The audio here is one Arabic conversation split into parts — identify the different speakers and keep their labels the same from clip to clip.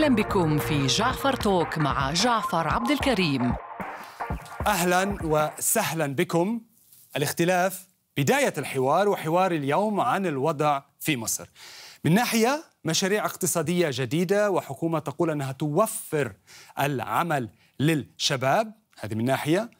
Speaker 1: أهلا بكم في جعفر توك مع جعفر عبد الكريم
Speaker 2: أهلا وسهلا بكم الاختلاف بداية الحوار وحوار اليوم عن الوضع في مصر من ناحية مشاريع اقتصادية جديدة وحكومة تقول أنها توفر العمل للشباب هذه من ناحية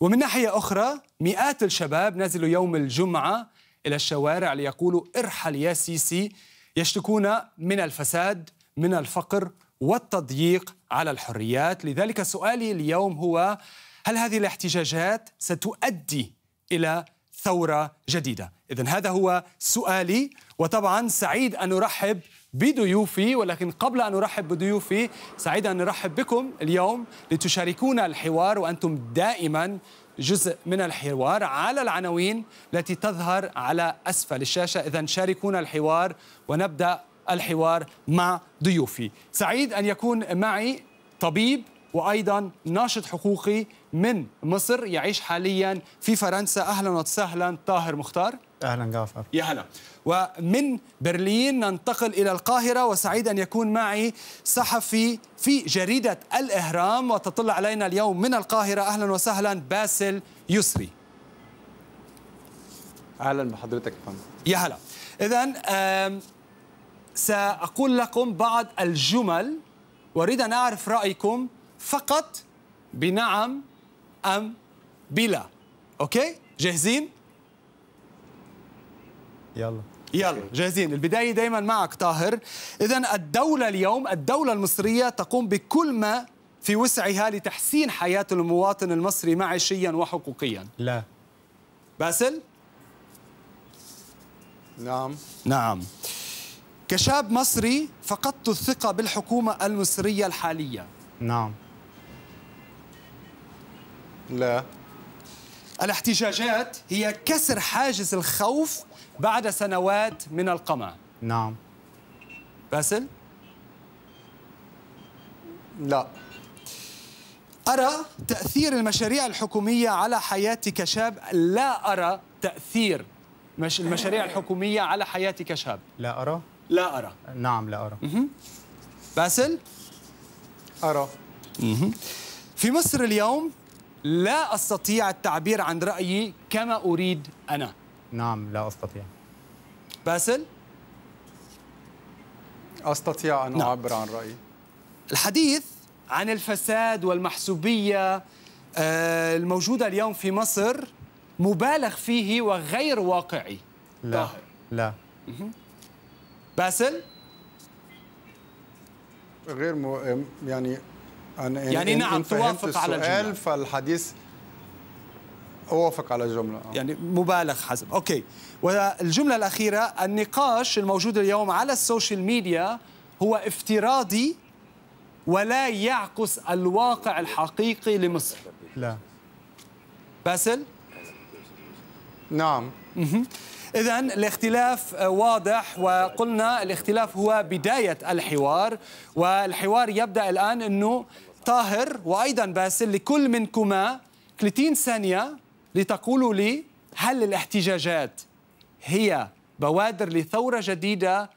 Speaker 2: ومن ناحية أخرى مئات الشباب نزلوا يوم الجمعة إلى الشوارع ليقولوا ارحل يا سيسي يشتكون من الفساد من الفقر والتضييق على الحريات لذلك سؤالي اليوم هو هل هذه الاحتجاجات ستؤدي إلى ثورة جديدة إذا هذا هو سؤالي وطبعا سعيد أن أرحب بضيوفي ولكن قبل أن أرحب بضيوفي سعيد أن أرحب بكم اليوم لتشاركونا الحوار وأنتم دائما جزء من الحوار على العناوين التي تظهر على أسفل الشاشة إذا شاركونا الحوار ونبدأ الحوار مع ضيوفي سعيد أن يكون معي طبيب وايضا ناشط حقوقي من مصر يعيش حاليا في فرنسا اهلا وسهلا طاهر مختار اهلا جعفر يا هلا ومن برلين ننتقل الى القاهره وسعيد ان يكون معي صحفي في جريده الاهرام وتطل علينا اليوم من القاهره اهلا وسهلا باسل يسري
Speaker 3: اهلا بحضرتك فندم يا
Speaker 2: هلا اذا سأقول لكم بعض الجمل وأريد أن أعرف رأيكم فقط بنعم أم بلا أوكي؟ جاهزين؟ يلا يلا جاهزين البداية دايما معك طاهر إذا الدولة اليوم الدولة المصرية تقوم بكل ما في وسعها لتحسين حياة المواطن المصري معيشيا وحقوقيا لا باسل؟ نعم نعم كشاب مصري فقدت الثقة بالحكومة المصرية الحالية نعم لا الاحتجاجات هي كسر حاجز الخوف بعد سنوات من القمع نعم باسل لا أرى تأثير المشاريع الحكومية على حياتي كشاب لا أرى تأثير المشاريع الحكومية على حياتي كشاب لا أرى لا أرى نعم لا أرى باسل أرى في مصر اليوم لا أستطيع التعبير عن رأيي كما أريد أنا نعم لا أستطيع باسل أستطيع أن نعم. أعبر عن رأيي الحديث عن الفساد والمحسوبية آه، الموجودة اليوم في مصر مبالغ فيه وغير واقعي لا طاهر.
Speaker 3: لا باسل غير م... يعني أنا يعني إن نعم إن توافق على الجمله فالحديث
Speaker 2: اوافق على الجمله آه. يعني مبالغ حسب اوكي والجمله الاخيره النقاش الموجود اليوم على السوشيال ميديا هو افتراضي ولا يعكس الواقع الحقيقي لمصر لا باسل نعم إذا الاختلاف آه، واضح وقلنا الاختلاف هو بداية الحوار والحوار يبدأ الآن أنه طاهر وأيضا باسل لكل منكما 30 ثانية لتقولوا لي هل الاحتجاجات هي بوادر لثورة جديدة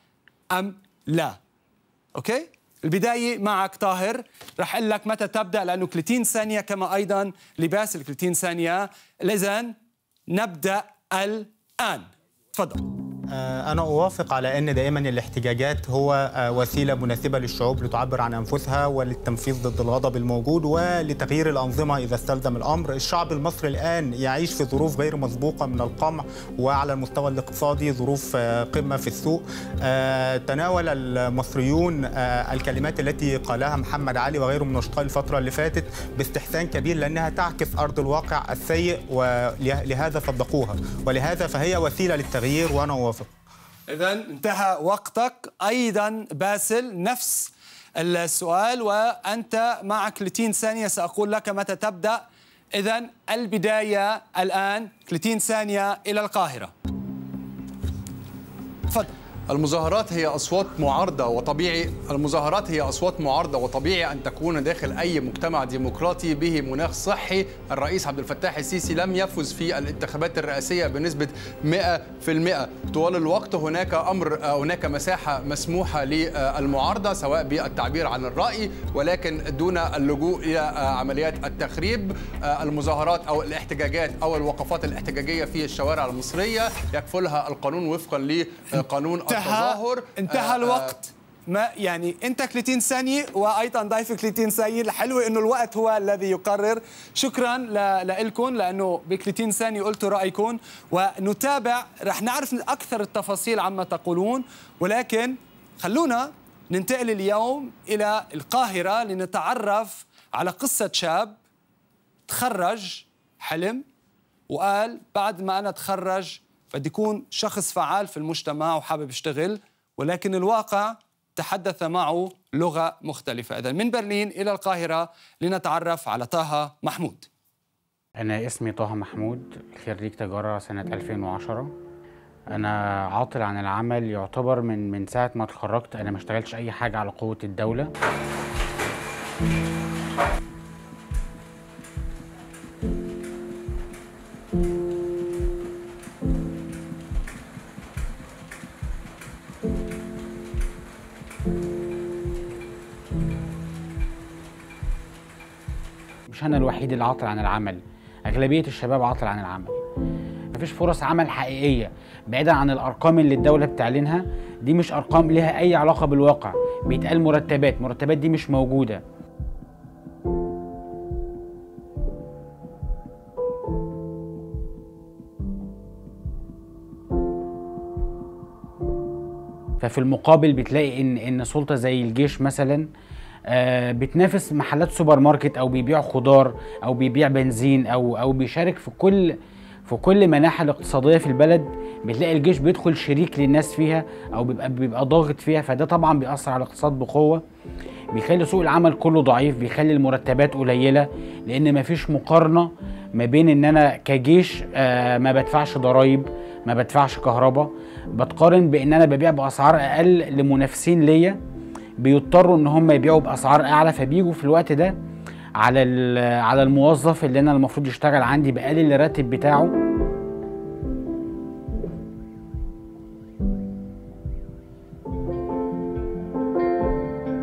Speaker 2: أم لا أوكي؟ البداية معك طاهر رح أقول لك متى تبدأ لأنه 30 ثانية كما أيضا لباسل 30 ثانية إذا نبدأ الآن تفضل
Speaker 4: آه، أنا أوافق على أن دائما الاحتجاجات هو آه، وسيلة مناسبة للشعوب لتعبر عن أنفسها وللتنفيذ ضد الغضب الموجود ولتغيير الأنظمة إذا استلزم الأمر الشعب المصري الآن يعيش في ظروف غير مسبوقة من القمع وعلى المستوى الاقتصادي ظروف آه، قمة في السوق تناول المصريون الكلمات التي قالها محمد علي وغيره من نشطاء الفترة اللي فاتت باستحسان كبير لأنها تعكس أرض الواقع السيء ولهذا صدقوها ولهذا فهي وسيلة للتغيير التغيير وانا اوافق
Speaker 2: اذا انتهى وقتك ايضا باسل نفس السؤال وانت معك 30 ثانيه ساقول لك متى تبدا اذا البدايه الان 30 ثانيه الى القاهره
Speaker 3: تفضل المظاهرات هي أصوات معارضة وطبيعي المظاهرات هي أصوات معارضة وطبيعي أن تكون داخل أي مجتمع ديمقراطي به مناخ صحي الرئيس عبد الفتاح السيسي لم يفز في الانتخابات الرئاسية بنسبة 100% طوال الوقت هناك أمر هناك مساحة مسموحة للمعارضة سواء بالتعبير عن الرأي ولكن دون اللجوء إلى عمليات التخريب المظاهرات أو الاحتجاجات أو الوقفات الاحتجاجية في الشوارع المصرية يكفلها القانون وفقا لقانون انتهى
Speaker 2: انتهى آه، آه. الوقت ما يعني انت 30 ثانيه وايضا ضيفك 30 ثانيه الحلو انه الوقت هو الذي يقرر شكرا لكم لانه ب 30 ثانيه قلتوا رايكم ونتابع رح نعرف اكثر التفاصيل عما تقولون ولكن خلونا ننتقل اليوم الى القاهره لنتعرف على قصه شاب تخرج حلم وقال بعد ما انا تخرج بدي يكون شخص فعال في المجتمع وحابب يشتغل ولكن الواقع تحدث معه لغة مختلفة إذا من برلين إلى القاهرة لنتعرف على طه محمود
Speaker 5: أنا اسمي طه محمود خريج تجارة سنة 2010 أنا عاطل عن العمل يعتبر من من ساعة ما اتخرجت أنا ما اشتغلتش أي حاجة على قوة الدولة أنا الوحيد اللي عاطل عن العمل أغلبية الشباب عاطل عن العمل مفيش فرص عمل حقيقية بعيدا عن الأرقام اللي الدولة بتعلنها دي مش أرقام لها أي علاقة بالواقع بيتقال مرتبات مرتبات دي مش موجودة ففي المقابل بتلاقي ان ان سلطه زي الجيش مثلا آه، بتنافس محلات سوبر ماركت او بيبيع خضار او بيبيع بنزين او او بيشارك في كل في كل مناحي الاقتصادية في البلد بتلاقي الجيش بيدخل شريك للناس فيها او بيبقى بيبقى ضاغط فيها فده طبعا بيأثر على الاقتصاد بقوة بيخلي سوق العمل كله ضعيف بيخلي المرتبات قليلة لان مفيش مقارنة ما بين ان انا كجيش آه، ما بدفعش ضرايب ما بدفعش كهرباء بتقارن بان انا ببيع باسعار اقل لمنافسين ليا بيضطروا ان هم يبيعوا باسعار اعلى فبيجوا في الوقت ده على على الموظف اللي انا المفروض يشتغل عندي بقلل الراتب بتاعه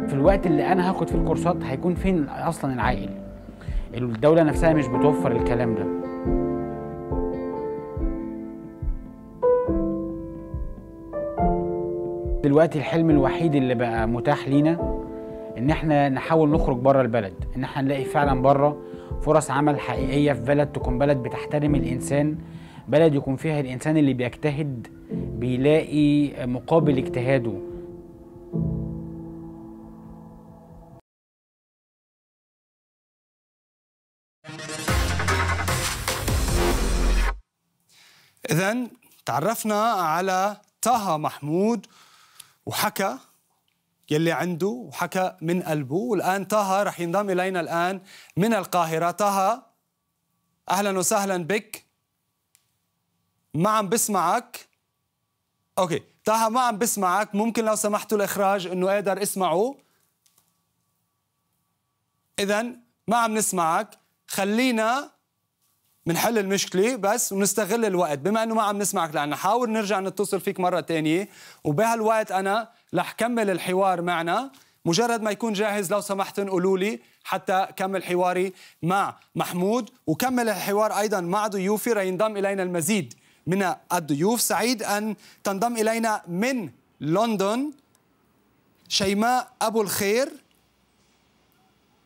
Speaker 5: في الوقت اللي انا هاخد فيه الكورسات هيكون فين اصلا العائل الدوله نفسها مش بتوفر الكلام ده دلوقتي الحلم الوحيد اللي بقى متاح لينا ان احنا نحاول نخرج بره البلد ان احنا نلاقي فعلا بره فرص عمل حقيقيه في بلد تكون بلد بتحترم الانسان بلد يكون فيها الانسان اللي بيجتهد بيلاقي مقابل اجتهاده
Speaker 2: اذا تعرفنا على طه محمود وحكى يلي عنده وحكى من قلبه والآن طه رح ينضم إلينا الآن من القاهرة طه أهلا وسهلا بك ما عم بسمعك أوكي طه ما عم بسمعك ممكن لو سمحتوا الإخراج إنه قادر اسمعه إذا ما عم نسمعك خلينا بنحل المشكله بس ونستغل الوقت بما انه ما عم نسمعك لانه حاول نرجع نتصل فيك مره ثانيه وبهالوقت انا رح كمل الحوار معنا مجرد ما يكون جاهز لو سمحت قولوا لي حتى كمل حواري مع محمود وكمل الحوار ايضا مع ضيوفي رينضم الينا المزيد من الضيوف سعيد ان تنضم الينا من لندن شيماء ابو الخير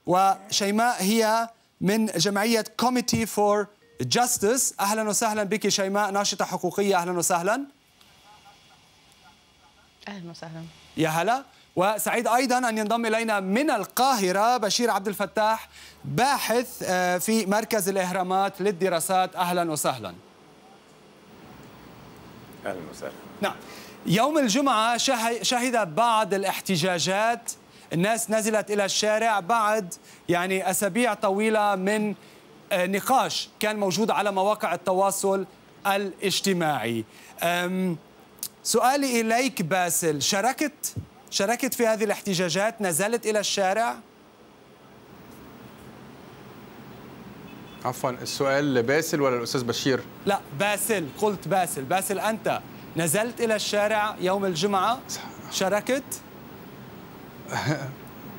Speaker 2: وشيماء هي من جمعيه كوميتي فور جاستس اهلا وسهلا بك شيماء ناشطه حقوقيه اهلا وسهلا اهلا وسهلا يا هلا وسعيد ايضا ان ينضم الينا من القاهره بشير عبد الفتاح باحث آه، في مركز الاهرامات للدراسات اهلا وسهلا اهلا وسهلا نعم يوم الجمعه شهد بعض الاحتجاجات الناس نزلت الى الشارع بعد يعني اسابيع طويله من آه، نقاش كان موجود على مواقع التواصل الاجتماعي سؤالي إليك باسل شاركت شاركت في هذه الاحتجاجات نزلت إلى الشارع
Speaker 3: عفوا السؤال باسل ولا الأستاذ بشير
Speaker 2: لا باسل قلت باسل باسل أنت نزلت إلى الشارع يوم الجمعة شاركت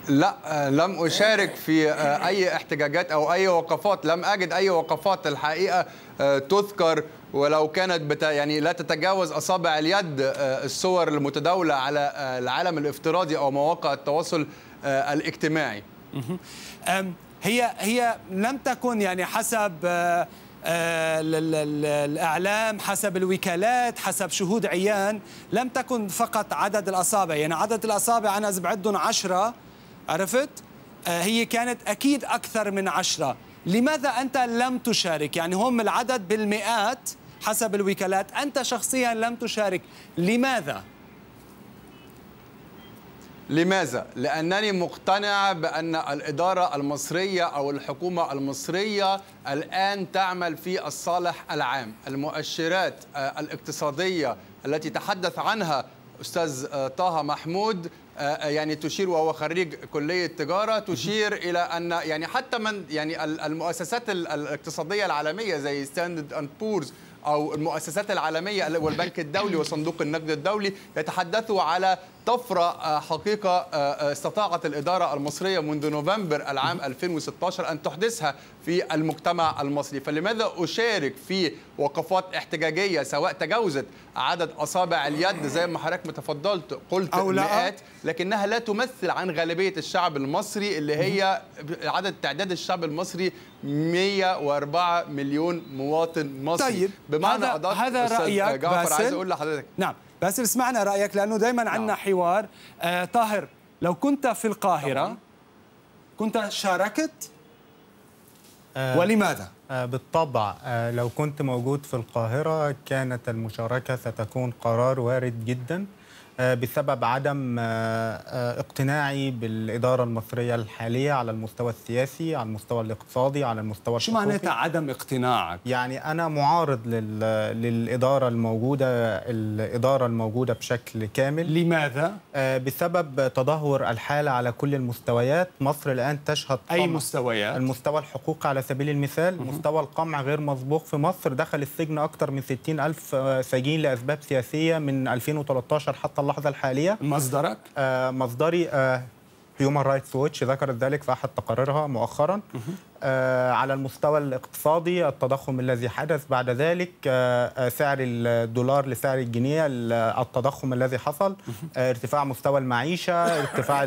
Speaker 3: لا لم أشارك في آه، أي احتجاجات أو أي وقفات لم أجد أي وقفات الحقيقة آه، تذكر ولو كانت بتا يعني لا تتجاوز أصابع اليد آه، الصور المتداولة على العالم الافتراضي أو مواقع التواصل الاجتماعي هي هي لم تكن يعني حسب
Speaker 2: الإعلام حسب الوكالات حسب شهود عيان لم تكن فقط عدد الأصابع يعني عدد الأصابع أنا إذا بعدهم عشرة عرفت؟ آه، هي كانت أكيد أكثر من عشرة لماذا أنت لم تشارك؟ يعني هم العدد بالمئات حسب الوكالات أنت شخصيا لم تشارك
Speaker 3: لماذا؟ لماذا؟ لأنني مقتنع بأن الإدارة المصرية أو الحكومة المصرية الآن تعمل في الصالح العام المؤشرات آه، الاقتصادية التي تحدث عنها أستاذ آه، طه محمود آه، يعني تشير وهو خريج كليه تجاره تشير الى ان يعني حتى من يعني المؤسسات الاقتصاديه العالميه زي ستاندرد اند بورز او المؤسسات العالميه والبنك الدولي وصندوق النقد الدولي يتحدثوا على طفره آه، حقيقه آه، استطاعت الاداره المصريه منذ نوفمبر العام 2016 ان تحدثها في المجتمع المصري، فلماذا اشارك في وقفات احتجاجيه سواء تجاوزت عدد اصابع اليد زي ما حضرتك متفضلت قلت أو لا. مئات لكنها لا تمثل عن غالبيه الشعب المصري اللي هي عدد تعداد الشعب المصري 104 مليون مواطن مصري طيب بمعنى هذا, هذا رايك جعفر عايز اقول لحضرتك
Speaker 2: نعم بس اسمعنا رايك لانه دائما نعم. عندنا حوار آه طاهر لو كنت في القاهره طبعا. كنت شاركت
Speaker 4: آه ولماذا آه، بالطبع آه، لو كنت موجود في القاهرة كانت المشاركة ستكون قرار وارد جداً آه، بسبب عدم آه، آه، اقتناعي بالإدارة المصرية الحالية على المستوى السياسي على المستوى الاقتصادي على المستوى شو معناتها عدم اقتناعك؟ يعني أنا معارض لل... للإدارة الموجودة الإدارة الموجودة بشكل كامل لماذا؟ بسبب تدهور الحالة على كل المستويات مصر الآن تشهد أي مستويات؟ المستوى الحقوقي على سبيل المثال مستوى القمع غير مسبوق في مصر دخل السجن أكثر من 60 ألف سجين لأسباب سياسية من 2013 حتى اللحظه الحاليه مصدرك آه، مصدري هيومن رايتس ووتش ذكرت ذلك في احد تقاريرها مؤخرا آه، على المستوى الاقتصادي التضخم الذي حدث بعد ذلك آه، آه، سعر الدولار لسعر الجنيه التضخم الذي حصل ارتفاع مستوى المعيشه ارتفاع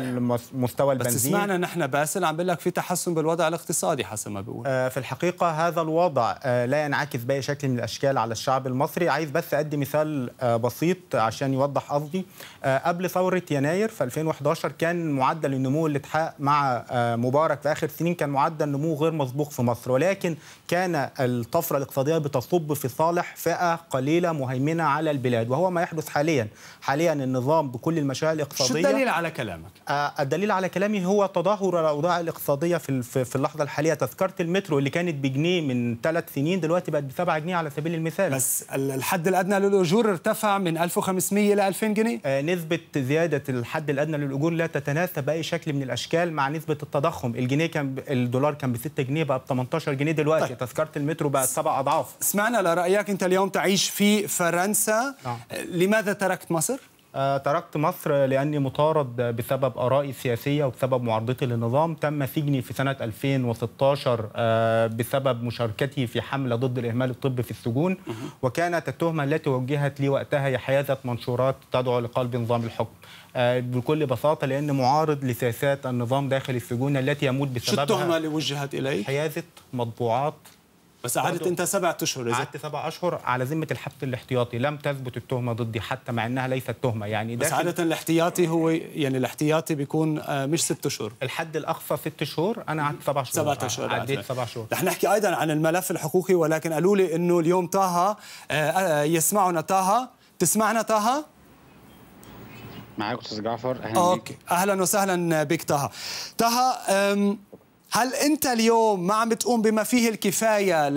Speaker 4: مستوى البنزين بس سمعنا
Speaker 2: نحن باسل عم بقول لك في تحسن بالوضع الاقتصادي حسب ما بيقول
Speaker 4: في الحقيقه هذا الوضع لا ينعكس باي شكل من الاشكال على الشعب المصري عايز بس ادي مثال بسيط عشان يوضح قصدي قبل ثوره يناير في 2011 كان معدل النمو اللي اتحقق مع مبارك في اخر سنين كان معدل نمو غير غير مسبوق في مصر ولكن كان الطفرة الاقتصادية بتصب في صالح فئة قليلة مهيمنة على البلاد وهو ما يحدث حاليا حاليا النظام بكل المشاريع الاقتصادية شو الدليل على كلامك؟ آه الدليل على كلامي هو تدهور الأوضاع الاقتصادية في في اللحظة الحالية تذكرة المترو اللي كانت بجنيه من ثلاث سنين دلوقتي بقت بسبعة 7 جنيه على سبيل المثال بس الحد الأدنى للأجور ارتفع من 1500 إلى 2000 جنيه آه نسبة زيادة الحد الأدنى للأجور لا تتناسب بأي شكل من الأشكال مع نسبة التضخم الجنيه كان الدولار كان ب 6 جنيه بقى ب 18 جنيه دلوقتي طيب. تذكره المترو بقت سبع اضعاف سمعنا لرايك انت اليوم تعيش في فرنسا نعم. لماذا تركت مصر آه، تركت مصر لاني مطارد بسبب ارائي السياسيه وبسبب معارضتي للنظام، تم سجني في سنه 2016 آه، بسبب مشاركتي في حمله ضد الاهمال الطبي في السجون، وكانت التهمه التي وجهت لي وقتها هي حيازه منشورات تدعو لقلب نظام الحكم. آه، بكل بساطه لان معارض لسياسات النظام داخل السجون التي يموت بسببها شو التهمه اللي
Speaker 2: وجهت اليك؟
Speaker 4: حيازه مطبوعات بس قعدت انت سبع اشهر قعدت سبع اشهر على ذمه الحبس الاحتياطي لم تثبت التهمه ضدي حتى مع انها
Speaker 2: ليست تهمه يعني بس عاده الاحتياطي هو يعني الاحتياطي بيكون آه، مش ست اشهر الحد
Speaker 4: الاقصى ست اشهر انا قعدت سبع اشهر سبع اشهر عديت سبع اشهر رح
Speaker 2: نحكي ايضا عن الملف الحقوقي ولكن قالوا لي انه اليوم طه آه، آه، يسمعنا طه تسمعنا طه
Speaker 5: معاك استاذ جعفر اهلا اوكي
Speaker 2: اهلا وسهلا بك طه طه هل انت اليوم ما عم بتقوم بما فيه الكفايه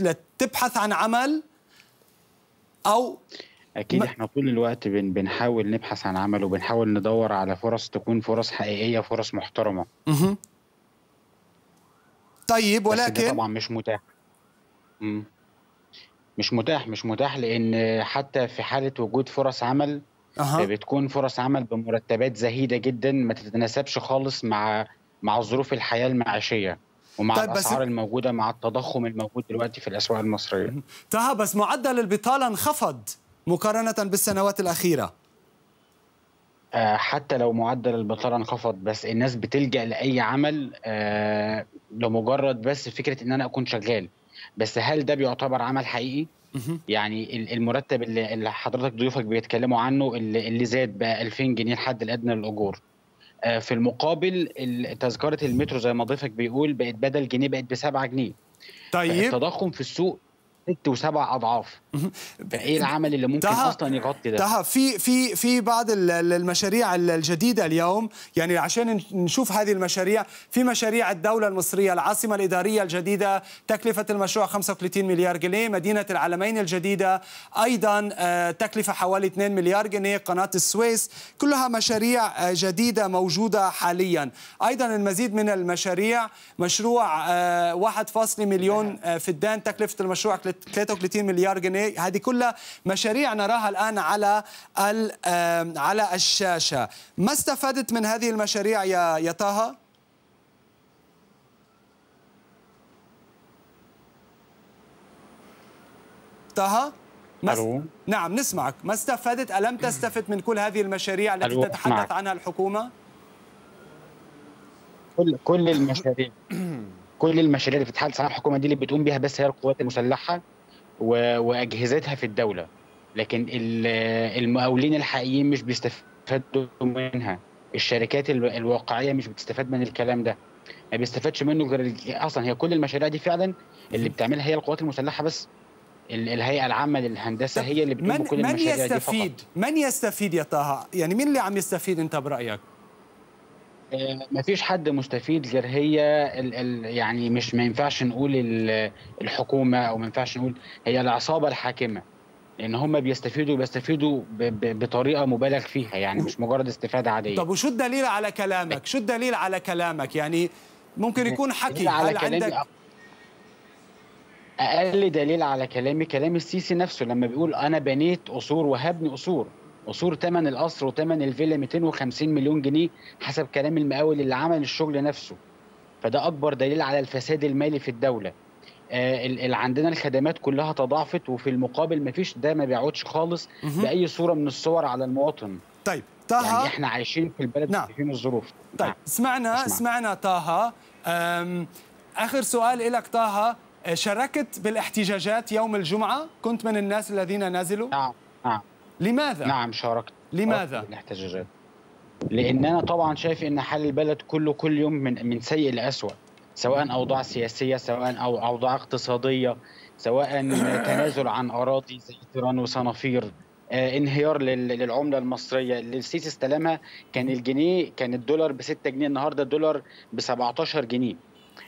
Speaker 2: لتبحث عن عمل او
Speaker 5: اكيد ما... احنا طول الوقت بن... بنحاول نبحث عن عمل وبنحاول ندور على فرص تكون فرص حقيقيه فرص محترمه مه. طيب ولكن طبعا مش متاح مش متاح مش متاح لان حتى في حاله وجود فرص عمل أه. بتكون فرص عمل بمرتبات زهيده جدا ما تتناسبش خالص مع مع ظروف الحياه المعيشيه ومع طيب الاسعار بس... الموجوده مع التضخم الموجود دلوقتي في الاسواق المصريه طه بس معدل البطاله انخفض مقارنه بالسنوات الاخيره آه، حتى لو معدل البطاله انخفض بس الناس بتلجا لاي عمل آه، لمجرد بس فكره ان انا اكون شغال بس هل ده بيعتبر عمل حقيقي؟ يعني المرتب اللي حضرتك ضيوفك بيتكلموا عنه اللي زاد بقى 2000 جنيه الحد الادنى للاجور آه، في المقابل تذكره المترو زي ما ضيفك بيقول بقت بدل جنيه بقت ب 7 جنيه طيب آه، التضخم في السوق ست وسبع اضعاف ايه العمل اللي ممكن اصلا يغطي ده تها في
Speaker 2: في في بعض المشاريع الجديده اليوم يعني عشان نشوف هذه المشاريع في مشاريع الدوله المصريه العاصمه الاداريه الجديده تكلفه المشروع 35 مليار جنيه مدينه العلمين الجديده ايضا آه، تكلفه حوالي 2 مليار جنيه قناه السويس كلها مشاريع آه، جديده موجوده حاليا ايضا المزيد من المشاريع مشروع 1. آه، مليون فدان تكلفه المشروع 33 مليار جنيه هذه كلها مشاريع نراها الان على على الشاشه ما استفدت من هذه المشاريع يا يا طه طه مس... نعم نسمعك ما استفدت ألم تستفد من كل هذه المشاريع التي تتحدث نعم. عنها الحكومة؟
Speaker 5: كل كل المشاريع كل المشاريع اللي بتتحل ساعات الحكومه دي اللي بتقوم بيها بس هي القوات المسلحه واجهزتها في الدوله لكن المقاولين الحقيقيين مش بيستفادوا منها الشركات الواقعيه مش بتستفاد من الكلام ده ما بيستفادش منه غير اصلا هي كل المشاريع دي فعلا اللي بتعملها هي القوات المسلحه بس الهيئه العامه للهندسه هي اللي بتقوم بكل المشاريع يستفيد؟ دي فقط من
Speaker 2: يستفيد من يستفيد يا طه يعني مين اللي عم يستفيد انت برايك
Speaker 5: ما فيش حد مستفيد غير هي الـ الـ يعني مش ما ينفعش نقول الحكومه او ما ينفعش نقول هي العصابه الحاكمه لان هم بيستفيدوا بيستفيدوا بطريقه مبالغ فيها يعني مش مجرد استفاده عاديه طب وشو الدليل على كلامك شو الدليل
Speaker 2: على كلامك يعني ممكن يكون حكي على هل عندك
Speaker 5: اقل دليل على كلامي كلام السيسي نفسه لما بيقول انا بنيت قصور وهبني قصور قصور ثمن القصر وثمن الفيلا 250 مليون جنيه حسب كلام المقاول اللي عمل الشغل نفسه فده اكبر دليل على الفساد المالي في الدوله آه اللي عندنا الخدمات كلها تضاعفت وفي المقابل مفيش ده ما بيعودش خالص باي صوره من الصور على المواطن طيب يعني طه يعني احنا عايشين في البلد نعم. في الظروف طيب نعم.
Speaker 2: سمعنا أسمع. سمعنا طه اخر سؤال لك طه شاركت بالاحتجاجات يوم الجمعه كنت من الناس الذين نزلوا نعم نعم لماذا؟
Speaker 5: نعم شاركت لماذا؟ الاحتجاجات لان انا طبعا شايف ان حال البلد كله كل يوم من من سيء لاسوء سواء اوضاع سياسيه سواء او اوضاع اقتصاديه سواء تنازل عن اراضي زي تيران وصنافير آه، انهيار للعمله المصريه اللي السيسي استلمها كان الجنيه كان الدولار ب 6 جنيه النهارده الدولار ب 17 جنيه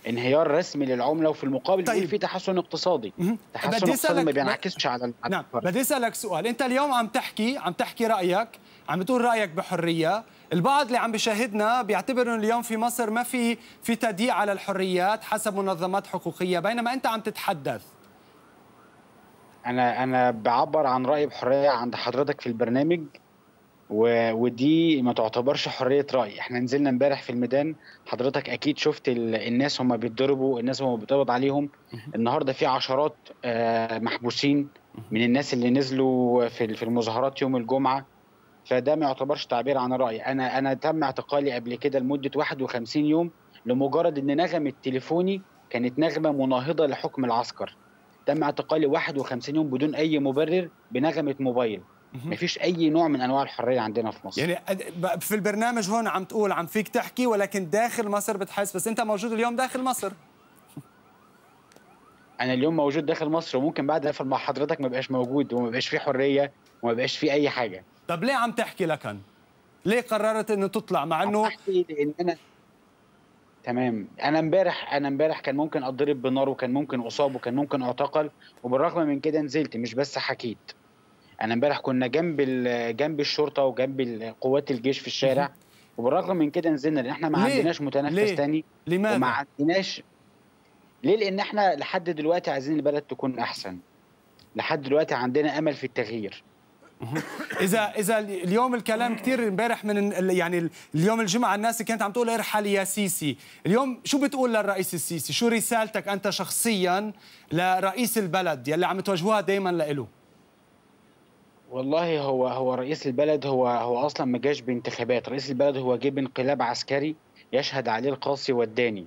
Speaker 5: انهيار رسمي للعمله وفي المقابل طيب. في تحسن اقتصادي تحسن اقتصادي ما بينعكسش على نعم
Speaker 2: بدي اسالك سؤال انت اليوم عم تحكي عم تحكي رايك عم بتقول رايك بحريه البعض اللي عم بيشاهدنا بيعتبر انه اليوم في مصر ما في في تضييع على الحريات حسب منظمات حقوقيه بينما انت عم تتحدث
Speaker 5: انا انا بعبر عن رايي بحريه عند حضرتك في البرنامج و... ودي ما تعتبرش حريه راي احنا نزلنا امبارح في الميدان حضرتك اكيد شفت ال... الناس هم بيتضربوا الناس هم بتقبض عليهم النهارده في عشرات آه، محبوسين من الناس اللي نزلوا في في المظاهرات يوم الجمعه فده ما يعتبرش تعبير عن راي انا انا تم اعتقالي قبل كده لمده 51 يوم لمجرد ان نغمه تليفوني كانت نغمه مناهضه لحكم العسكر تم اعتقالي 51 يوم بدون اي مبرر بنغمه موبايل ما فيش اي نوع من انواع الحريه عندنا في مصر
Speaker 2: يعني في البرنامج هون عم تقول عم فيك تحكي ولكن داخل مصر بتحس بس انت موجود اليوم داخل مصر
Speaker 5: انا اليوم موجود داخل مصر وممكن بعد اقفل مع حضرتك ما بقاش موجود وما بقاش في حريه وما بقاش في اي حاجه طب ليه عم تحكي لكن ليه قررت انه تطلع مع انه بحكي لان انا تمام انا امبارح انا امبارح كان ممكن اتضرب بنار وكان ممكن اصاب وكان ممكن اعتقل وبالرغم من كده نزلت مش بس حكيت انا امبارح كنا جنب جنب الشرطه وجنب قوات الجيش في الشارع وبالرغم من كده نزلنا لان احنا ما عندناش متنفس تاني لماذا؟ وما عندناش ليه لان احنا لحد دلوقتي عايزين البلد تكون احسن لحد دلوقتي عندنا امل في التغيير
Speaker 2: اذا اذا اليوم الكلام كثير امبارح من يعني اليوم الجمعه الناس كانت عم تقول ارحل إيه يا سيسي اليوم شو بتقول للرئيس السيسي شو رسالتك انت شخصيا لرئيس البلد يلي عم توجهوها دائما له
Speaker 5: والله هو هو رئيس البلد هو هو اصلا ما جاش بانتخابات رئيس البلد هو جه بانقلاب عسكري يشهد عليه القاصي والداني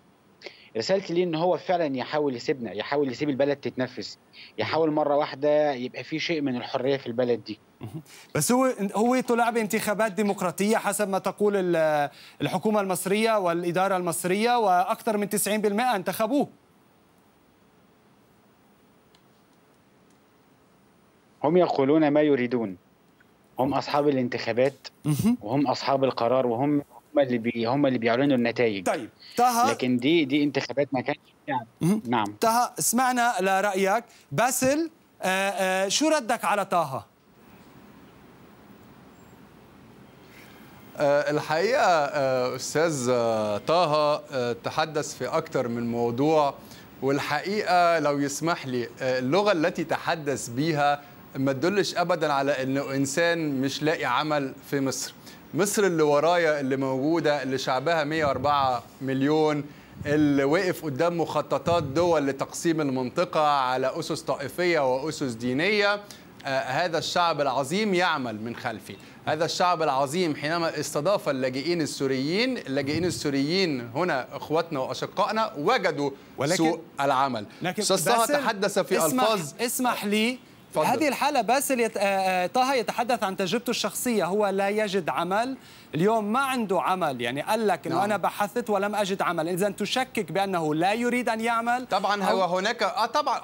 Speaker 5: رسالتي ليه ان هو فعلا يحاول يسيبنا يحاول يسيب البلد تتنفس يحاول مره واحده يبقى في شيء من الحريه في البلد دي بس
Speaker 2: هو هو طلع بانتخابات ديمقراطيه حسب ما تقول الحكومه المصريه والاداره المصريه واكثر من 90% انتخبوه
Speaker 5: هم يقولون ما يريدون هم اصحاب الانتخابات وهم اصحاب القرار وهم هم اللي بي هم اللي بيعلنوا النتائج طيب طه لكن دي دي انتخابات ما كانش يعني. نعم طه
Speaker 2: سمعنا لرايك باسل آآ آه، آآ آه، شو ردك على طه
Speaker 3: آه، الحقيقه استاذ طه تحدث في اكثر من موضوع والحقيقه لو يسمح لي اللغه التي تحدث بها ما تدلش ابدا على انه انسان مش لاقي عمل في مصر مصر اللي ورايا اللي موجوده اللي شعبها 104 مليون اللي وقف قدام مخططات دول لتقسيم المنطقه على اسس طائفيه واسس دينيه آه هذا الشعب العظيم يعمل من خلفي هذا الشعب العظيم حينما استضاف اللاجئين السوريين اللاجئين السوريين هنا اخواتنا واشقائنا وجدوا ولكن سوء العمل استاذ تحدث في اسمح الفاظ
Speaker 2: اسمح لي فضل. هذه الحالة باسل يت... آه، آه، طه يتحدث عن تجربته الشخصية هو لا يجد عمل اليوم ما عنده عمل يعني قال لك أنه نعم. أنا بحثت
Speaker 3: ولم أجد عمل إذا تشكك بأنه لا يريد أن يعمل طبعا هو أو... هناك آه، طبعا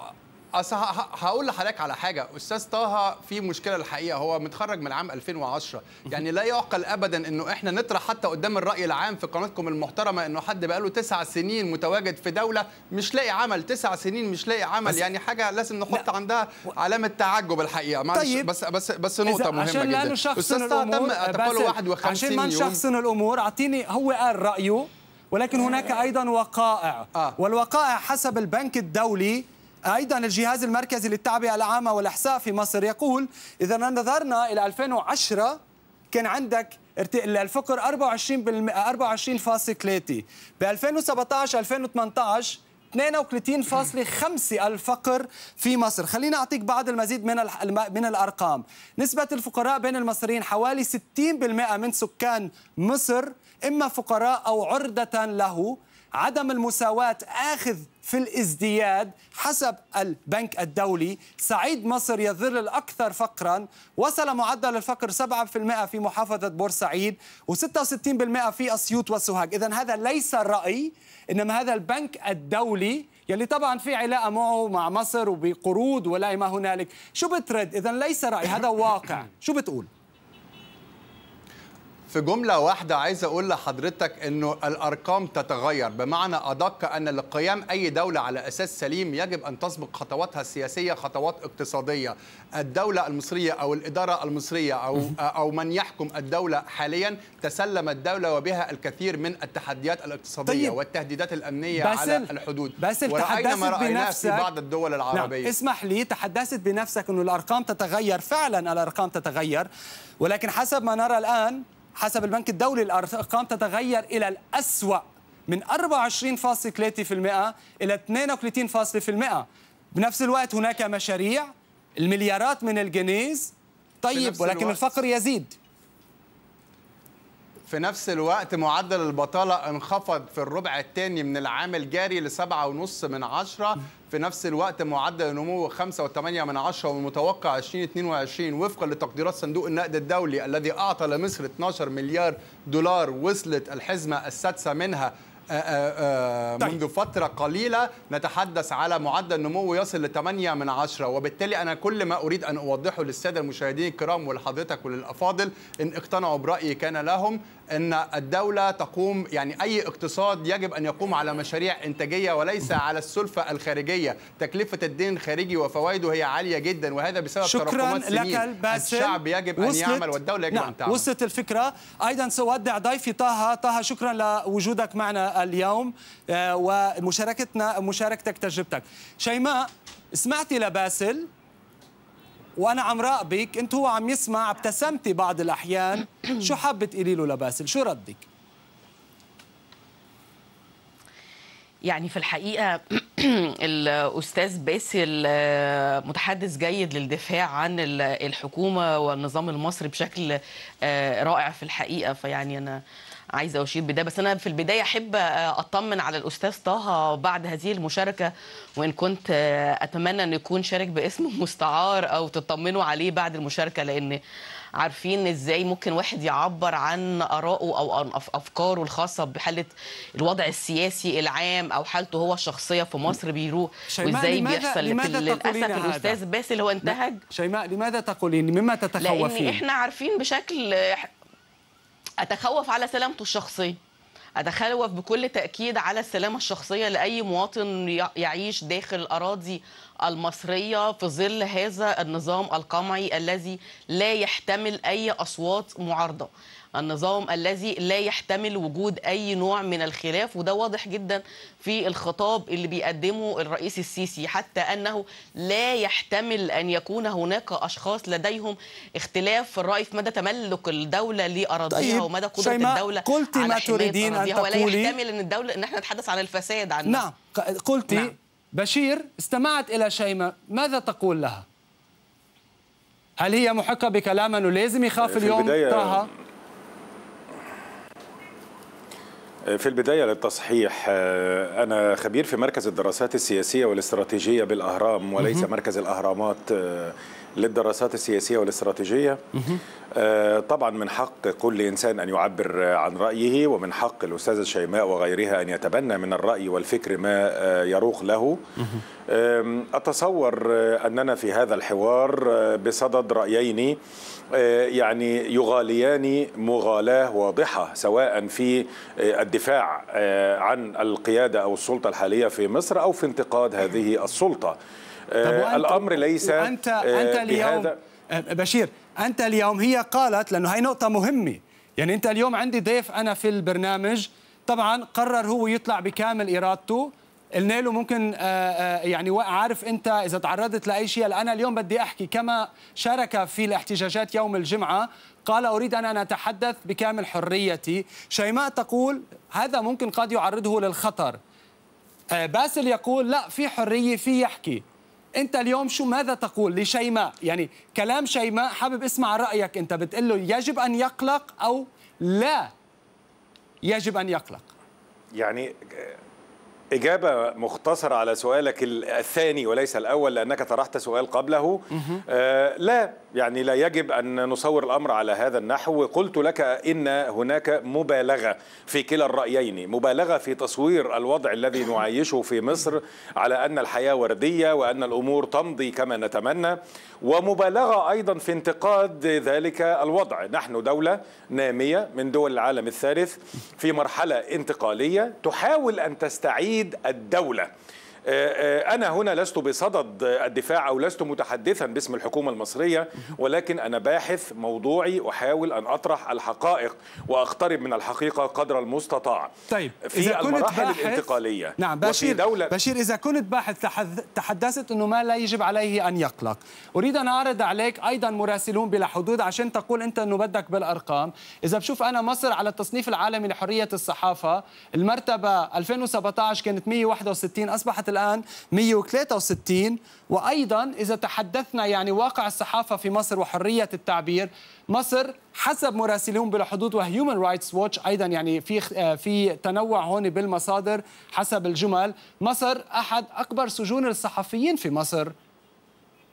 Speaker 3: اصل هقول لحضرتك على حاجه استاذ طه في مشكله الحقيقه هو متخرج من عام 2010 يعني لا يعقل ابدا انه احنا نطرح حتى قدام الراي العام في قناتكم المحترمه انه حد بقاله تسع سنين متواجد في دوله مش لاقي عمل تسع سنين مش لاقي عمل يعني حاجه لازم نحط لا. عندها علامه تعجب الحقيقه معلش طيب. بس بس بس نقطه مهمه عشان جدا عشان استاذ طه تم آه، اعتقاله 51 عشان ما نشخصن
Speaker 2: الامور اعطيني هو قال رايه ولكن آه. هناك ايضا وقائع آه. والوقائع حسب البنك الدولي أيضا الجهاز المركزي للتعبئة العامة والإحصاء في مصر يقول إذا نظرنا إلى 2010 كان عندك الفقر 24 24.3 ب 2017 2018 32.5 الفقر في مصر خلينا أعطيك بعض المزيد من من الأرقام نسبة الفقراء بين المصريين حوالي 60% من سكان مصر إما فقراء أو عرضة له عدم المساواة آخذ في الازدياد حسب البنك الدولي صعيد مصر يظل الأكثر فقرا وصل معدل الفقر 7% في محافظة بورسعيد و66% في أسيوط وسوهاج إذا هذا ليس الرأي إنما هذا البنك الدولي يلي طبعا في علاقة معه مع مصر وبقروض ولا ما هنالك شو بترد إذا ليس رأي هذا واقع شو بتقول
Speaker 3: في جملة واحدة عايز أقول لحضرتك أنه الأرقام تتغير بمعنى أدق أن لقيام أي دولة على أساس سليم يجب أن تسبق خطواتها السياسية خطوات اقتصادية الدولة المصرية أو الإدارة المصرية أو, أو من يحكم الدولة حاليا تسلم الدولة وبها الكثير من التحديات الاقتصادية طيب. والتهديدات الأمنية على الحدود باسل ورأينا ما رأينا في بعض الدول نعم، العربية نعم. اسمح
Speaker 2: لي تحدثت بنفسك أنه الأرقام تتغير فعلا الأرقام تتغير ولكن حسب ما نرى الآن حسب البنك الدولي الأرقام تتغير إلى الأسوأ من 24.3% إلى 32.2% بنفس الوقت هناك مشاريع المليارات من الجنيز طيب ولكن الوقت. الفقر
Speaker 3: يزيد في نفس الوقت معدل البطالة انخفض في الربع الثاني من العام الجاري لسبعة ونص من عشرة في نفس الوقت معدل النمو خمسة وثمانية من عشرة والمتوقع 2022 وفقا لتقديرات صندوق النقد الدولي الذي أعطى لمصر 12 مليار دولار وصلت الحزمة السادسة منها آه، آه، آه، طيب. منذ فترة قليلة نتحدث على معدل نمو يصل لثمانية من عشرة وبالتالي أنا كل ما أريد أن أوضحه للسادة المشاهدين الكرام ولحضرتك وللأفاضل إن اقتنعوا برأيي كان لهم ان الدوله تقوم يعني اي اقتصاد يجب ان يقوم على مشاريع انتاجيه وليس على السلفه الخارجيه تكلفه الدين الخارجي وفوائده هي عاليه جدا وهذا بسبب شكرا لك الشعب يجب ان يعمل والدوله يجب نعم ان تعمل وصلت
Speaker 2: الفكره ايضا سودع ضيفي طه طه شكرا لوجودك معنا اليوم آه، ومشاركتنا مشاركتك تجربتك شيماء سمعتي لباسل وانا عم راقبك انت هو عم يسمع ابتسمتي بعض الاحيان شو حابه تقولي له لباسل شو ردك
Speaker 1: يعني في الحقيقه الاستاذ باسل آه، متحدث جيد للدفاع عن الحكومه والنظام المصري بشكل آه، رائع في الحقيقه فيعني انا عايزه اشير بده بس انا في البدايه احب آه، اطمن على الاستاذ طه بعد هذه المشاركه وان كنت آه، اتمنى ان يكون شارك باسم مستعار او تطمنوا عليه بعد المشاركه لان عارفين ازاي ممكن واحد يعبر عن ارائه او عن افكاره الخاصه بحاله الوضع السياسي العام او حالته هو الشخصيه في مصر بيروح وازاي بيحصل للاسف الاستاذ باسل هو انتهج شيماء لماذا تقولين مما تتخوفين لان احنا عارفين بشكل أتخوف على سلامته الشخصية أتخوف بكل تأكيد على السلامة الشخصية لأي مواطن يعيش داخل الأراضي المصرية في ظل هذا النظام القمعي الذي لا يحتمل أي أصوات معارضة النظام الذي لا يحتمل وجود أي نوع من الخلاف وده واضح جدا في الخطاب اللي بيقدمه الرئيس السيسي حتى أنه لا يحتمل أن يكون هناك أشخاص لديهم اختلاف في الرأي في مدى تملك الدولة لأراضيها طيب ومدى قدرة الدولة قلت على ما تريدين أن تقولي ولا يحتمل أن الدولة أن احنا نتحدث عن الفساد عن نعم قلت نعم. بشير استمعت إلى
Speaker 2: شيماء ماذا تقول لها؟ هل هي محقة بكلام أنه لازم يخاف اليوم طه؟
Speaker 6: في البداية للتصحيح آه، أنا خبير في مركز الدراسات السياسية والاستراتيجية بالأهرام وليس مركز الأهرامات آه، للدراسات السياسية والاستراتيجية آه، طبعا من حق كل إنسان أن يعبر عن رأيه ومن حق الأستاذة شيماء وغيرها أن يتبنى من الرأي والفكر ما آه، يروق له أتصور آه، أننا في هذا الحوار بصدد رأيين يعني يغاليان مغالاة واضحة سواء في الدفاع عن القيادة أو السلطة الحالية في مصر أو في انتقاد هذه السلطة آه، الامر ليس انت آه، أنت اليوم
Speaker 2: آه، بشير انت اليوم هي قالت لانه هي نقطه مهمه يعني انت اليوم عندي ضيف انا في البرنامج طبعا قرر هو يطلع بكامل ارادته قلنا له ممكن يعني عارف انت اذا تعرضت لاي شيء انا اليوم بدي احكي كما شارك في الاحتجاجات يوم الجمعه قال اريد ان اتحدث بكامل حريتي شيماء تقول هذا ممكن قد يعرضه للخطر باسل يقول لا في حريه في يحكي انت اليوم شو ماذا تقول لشيماء يعني كلام شيماء حابب اسمع رايك انت بتقول له يجب ان يقلق او لا يجب ان يقلق
Speaker 6: يعني إجابة مختصرة على سؤالك الثاني وليس الأول لأنك طرحت سؤال قبله آه لا يعني لا يجب أن نصور الأمر على هذا النحو قلت لك إن هناك مبالغة في كلا الرأيين مبالغة في تصوير الوضع الذي نعيشه في مصر على أن الحياة وردية وأن الأمور تمضي كما نتمنى ومبالغة أيضا في انتقاد ذلك الوضع نحن دولة نامية من دول العالم الثالث في مرحلة انتقالية تحاول أن تستعيد تفيد الدولة آه، آه، أنا هنا لست بصدد الدفاع أو لست متحدثا باسم الحكومة المصرية ولكن أنا باحث موضوعي أحاول أن أطرح الحقائق وأقترب من الحقيقة قدر المستطاع طيب في إذا كنت المراحل باحث الانتقالية نعم بشير, دولة
Speaker 2: بشير إذا كنت باحث تحدثت أنه ما لا يجب عليه أن يقلق أريد أن أعرض عليك أيضا مراسلون بلا حدود عشان تقول أنت أنه بدك بالأرقام إذا بشوف أنا مصر على التصنيف العالمي لحرية الصحافة المرتبة 2017 كانت 161 أصبحت الآن 163 وأيضا إذا تحدثنا يعني واقع الصحافة في مصر وحرية التعبير مصر حسب مراسلون بلا حدود وهيومن رايتس ووتش ايضا يعني في آه، في تنوع هون بالمصادر حسب الجمل مصر احد اكبر سجون الصحفيين في مصر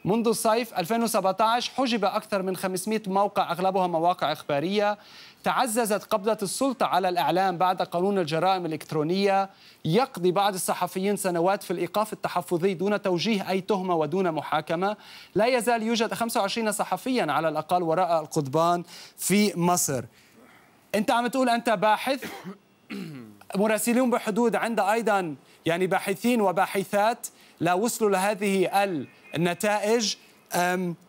Speaker 2: منذ الصيف 2017 حجب أكثر من 500 موقع أغلبها مواقع إخبارية تعززت قبضة السلطة على الإعلام بعد قانون الجرائم الإلكترونية يقضي بعض الصحفيين سنوات في الإيقاف التحفظي دون توجيه أي تهمة ودون محاكمة لا يزال يوجد 25 صحفيا على الأقل وراء القضبان في مصر أنت عم تقول أنت باحث مراسلون بحدود عند أيضا يعني باحثين وباحثات لا وصلوا لهذه النتائج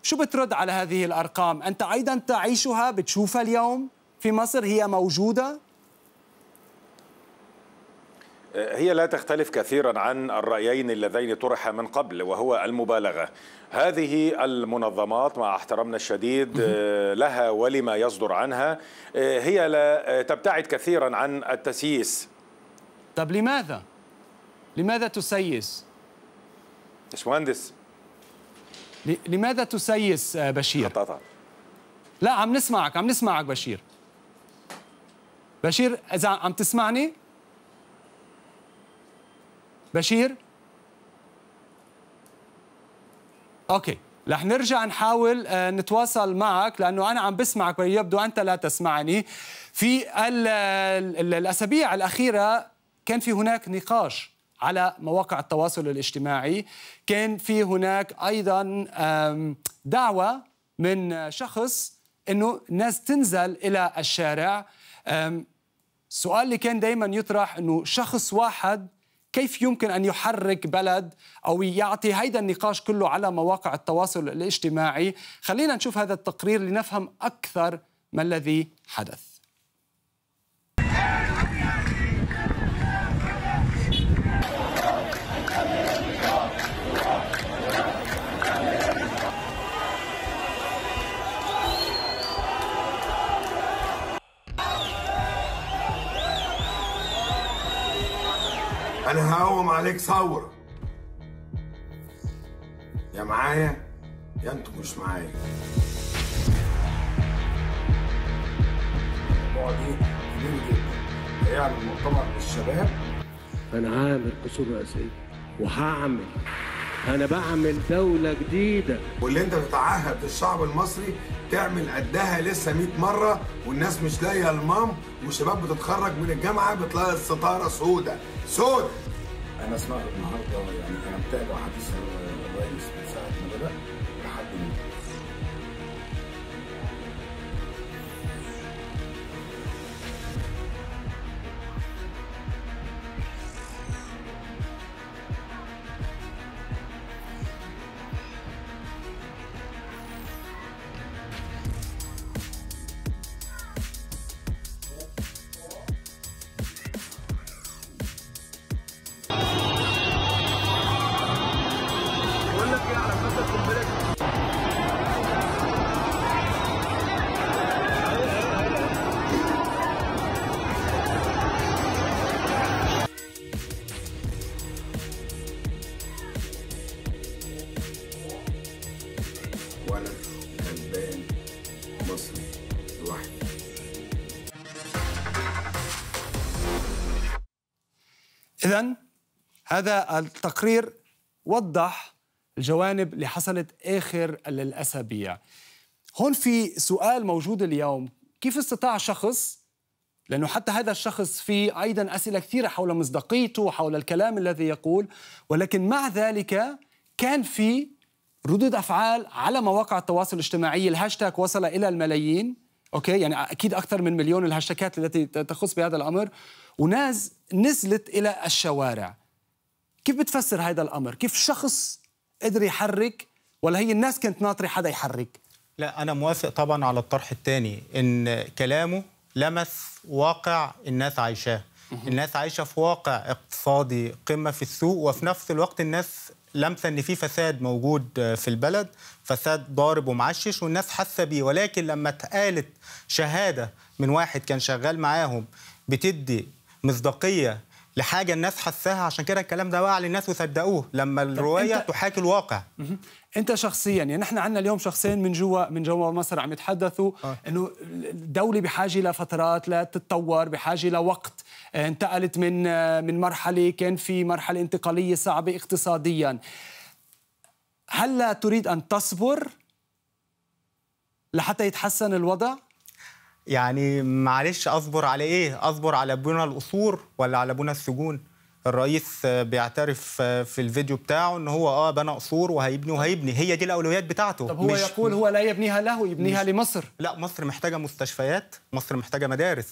Speaker 2: شو بترد على هذه الأرقام؟ أنت أيضا تعيشها بتشوفها اليوم؟ في مصر هي موجودة؟
Speaker 6: هي لا تختلف كثيرا عن الرأيين اللذين طرحا من قبل وهو المبالغة هذه المنظمات مع احترامنا الشديد آه، لها ولما يصدر عنها آه، هي لا آه، تبتعد كثيرا عن التسييس
Speaker 2: طب لماذا؟ لماذا تسيس؟
Speaker 6: باشمهندس
Speaker 2: لماذا تسيس بشير؟ قطعت لا عم نسمعك عم نسمعك بشير بشير اذا عم تسمعني بشير اوكي رح نرجع نحاول آه، نتواصل معك لانه انا عم بسمعك ويبدو انت لا تسمعني في الاسابيع الاخيره كان في هناك نقاش على مواقع التواصل الاجتماعي كان في هناك ايضا دعوه من شخص انه الناس تنزل الى الشارع السؤال اللي كان دائما يطرح انه شخص واحد كيف يمكن ان يحرك بلد او يعطي هيدا النقاش كله على مواقع التواصل الاجتماعي خلينا نشوف هذا التقرير لنفهم اكثر ما الذي حدث
Speaker 6: انا هقوم عليك ثوره يا معايا يا انتوا مش معايا الموضوع جدا يعني مؤتمر للشباب انا هعمل قصور رئاسيه وهعمل انا بعمل دوله جديده واللي انت بتعهد الشعب المصري بتعمل قدها لسه 100
Speaker 3: مره والناس مش لاقيه المام وشباب بتتخرج من الجامعه بتلاقي الستاره سودة
Speaker 6: سود انا سمعت النهارده يعني انا متابع حديث الرئيس
Speaker 2: هذا التقرير وضح الجوانب اللي حصلت آخر الأسابيع هون في سؤال موجود اليوم كيف استطاع شخص لأنه حتى هذا الشخص في أيضا أسئلة كثيرة حول مصداقيته حول الكلام الذي يقول ولكن مع ذلك كان في ردود أفعال على مواقع التواصل الاجتماعي الهاشتاج وصل إلى الملايين أوكي يعني أكيد أكثر من مليون الهاشتاجات التي تخص بهذا الأمر وناس نزلت إلى الشوارع كيف بتفسر هذا الامر كيف شخص قدر يحرك ولا هي الناس كانت ناطره حدا يحرك لا انا موافق طبعا على الطرح الثاني
Speaker 4: ان كلامه لمس واقع الناس عايشاه الناس عايشه في واقع اقتصادي قمه في السوق وفي نفس الوقت الناس لمسه ان في فساد موجود في البلد فساد ضارب ومعشش والناس حاسه بيه ولكن لما اتقالت شهاده من واحد كان شغال معاهم بتدي مصداقيه لحاجه الناس حساها عشان كده الكلام ده وعى للناس وصدقوه لما الروايه انت... تحاكي الواقع
Speaker 2: انت شخصيا يعني نحن عندنا اليوم شخصين من جوا من جوا مصر عم يتحدثوا آه. انه الدوله بحاجه لفترات لتتطور بحاجه لوقت آه، انتقلت من آه، من مرحله كان في مرحله انتقاليه صعبه اقتصاديا هل لا تريد ان تصبر لحتى يتحسن الوضع
Speaker 4: يعني معلش اصبر على ايه اصبر على بنى القصور ولا على بنى السجون الرئيس بيعترف في الفيديو بتاعه ان هو اه بنى قصور وهيبني وهيبني هي دي الاولويات بتاعته طب هو مش يقول هو لا يبنيها له يبنيها لمصر لا مصر محتاجه مستشفيات مصر محتاجه مدارس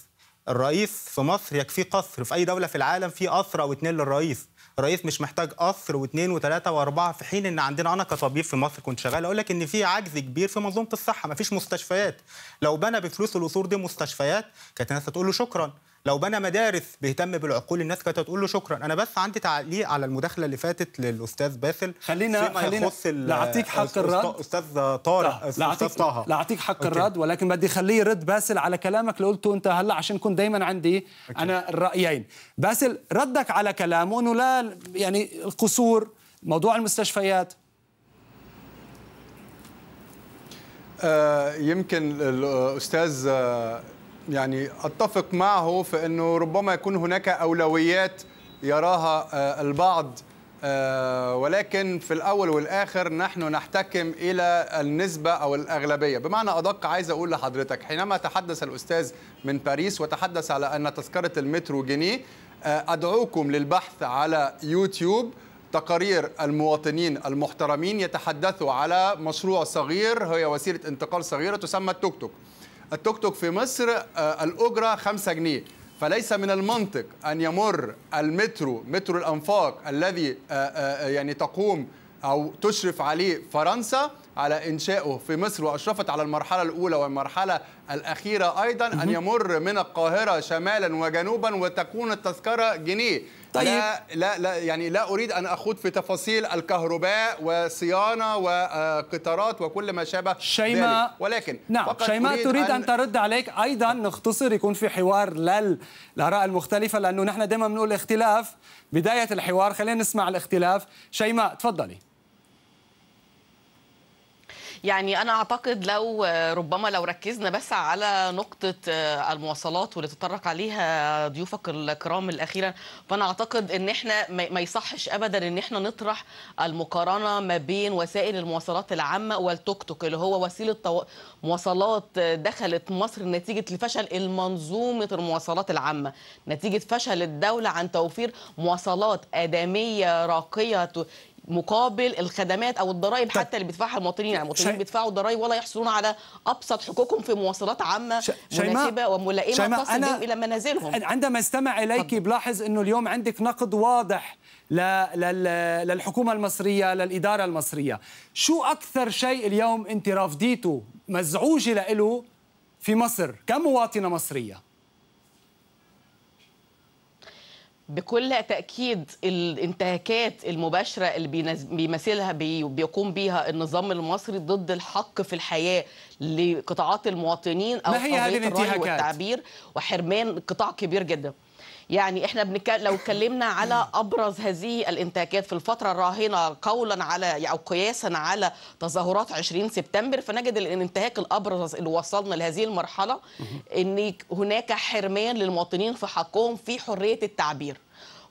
Speaker 4: الرئيس في مصر يكفيه قصر في اي دوله في العالم في قصر او اتنين للرئيس رئيس مش محتاج قصر واثنين وثلاثه واربعه في حين ان عندنا انا كطبيب في مصر كنت شغال اقول لك ان في عجز كبير في منظومه الصحه ما فيش مستشفيات لو بنى بفلوس القصور دي مستشفيات كانت الناس هتقول له شكرا لو بنى مدارس بيهتم بالعقول الناس كانت هتقول له شكرا انا بس عندي تعليق على المداخله اللي فاتت للاستاذ باسل خلينا فيما خلينا يخص حق الرد استاذ طارق استاذ طه
Speaker 2: لاعطيك حق الرد ولكن بدي خليه يرد باسل على كلامك اللي قلته انت هلا عشان كنت دائما عندي أوكي. انا الرايين باسل ردك على كلامه انه لا يعني القصور موضوع المستشفيات
Speaker 3: آه، يمكن الاستاذ آه، يعني اتفق معه في انه ربما يكون هناك اولويات يراها آه، البعض آه، ولكن في الاول والاخر نحن نحتكم الى النسبه او الاغلبيه بمعنى ادق عايز اقول لحضرتك حينما تحدث الاستاذ من باريس وتحدث على ان تذكره المترو جنيه آه، ادعوكم للبحث على يوتيوب تقارير المواطنين المحترمين يتحدثوا على مشروع صغير هي وسيله انتقال صغيره تسمى التوك توك التوك توك في مصر آه، الأجرة 5 جنيه فليس من المنطق أن يمر المترو مترو الأنفاق الذي آه، آه، يعني تقوم أو تشرف عليه فرنسا على إنشائه في مصر وأشرفت على المرحلة الأولى والمرحلة الأخيرة أيضا أن يمر من القاهرة شمالا وجنوبا وتكون التذكرة جنيه طيب. لا, لا يعني لا اريد ان اخوض في تفاصيل الكهرباء وصيانه وقطارات وكل ما شابه شيماء ولكن نعم شيماء تريد أن... ان ترد
Speaker 2: عليك ايضا نختصر يكون في حوار للاراء المختلفه لانه نحن دائما بنقول اختلاف بدايه الحوار خلينا نسمع الاختلاف شيماء تفضلي
Speaker 1: يعني انا اعتقد لو ربما لو ركزنا بس على نقطه آه، المواصلات واللي تطرق عليها ضيوفك الكرام الاخيره فانا اعتقد ان احنا ما يصحش ابدا ان احنا نطرح المقارنه ما بين وسائل المواصلات العامه والتوك توك اللي هو وسيله طو... مواصلات آه، دخلت مصر نتيجه لفشل المنظومه المواصلات العامه نتيجه فشل الدوله عن توفير مواصلات ادميه راقيه مقابل الخدمات او الضرائب طيب. حتى اللي بيدفعها المواطنين يعني المواطنين شاي... بيدفعوا الضرائب ولا يحصلون على ابسط حقوقهم في مواصلات عامه ش... مناسبه وملائمه شايما... تصل أنا... الى منازلهم
Speaker 2: عندما استمع اليك بلاحظ انه اليوم عندك نقد واضح للحكومه المصريه للاداره المصريه شو اكثر شيء اليوم انت رافضيته مزعوجه له في مصر
Speaker 1: كمواطنه مصريه بكل تأكيد الانتهاكات المباشرة اللي بيمثلها بيقوم بيها النظام المصري ضد الحق في الحياة لقطاعات المواطنين أو ما هي هذه الانتهاكات والتعبير وحرمان قطاع كبير جدا يعني احنا بنك... لو اتكلمنا على ابرز هذه الانتهاكات في الفتره الراهنه قولا على او قياسا على تظاهرات 20 سبتمبر فنجد الانتهاك الابرز اللي وصلنا لهذه المرحله ان هناك حرمان للمواطنين في حقهم في حريه التعبير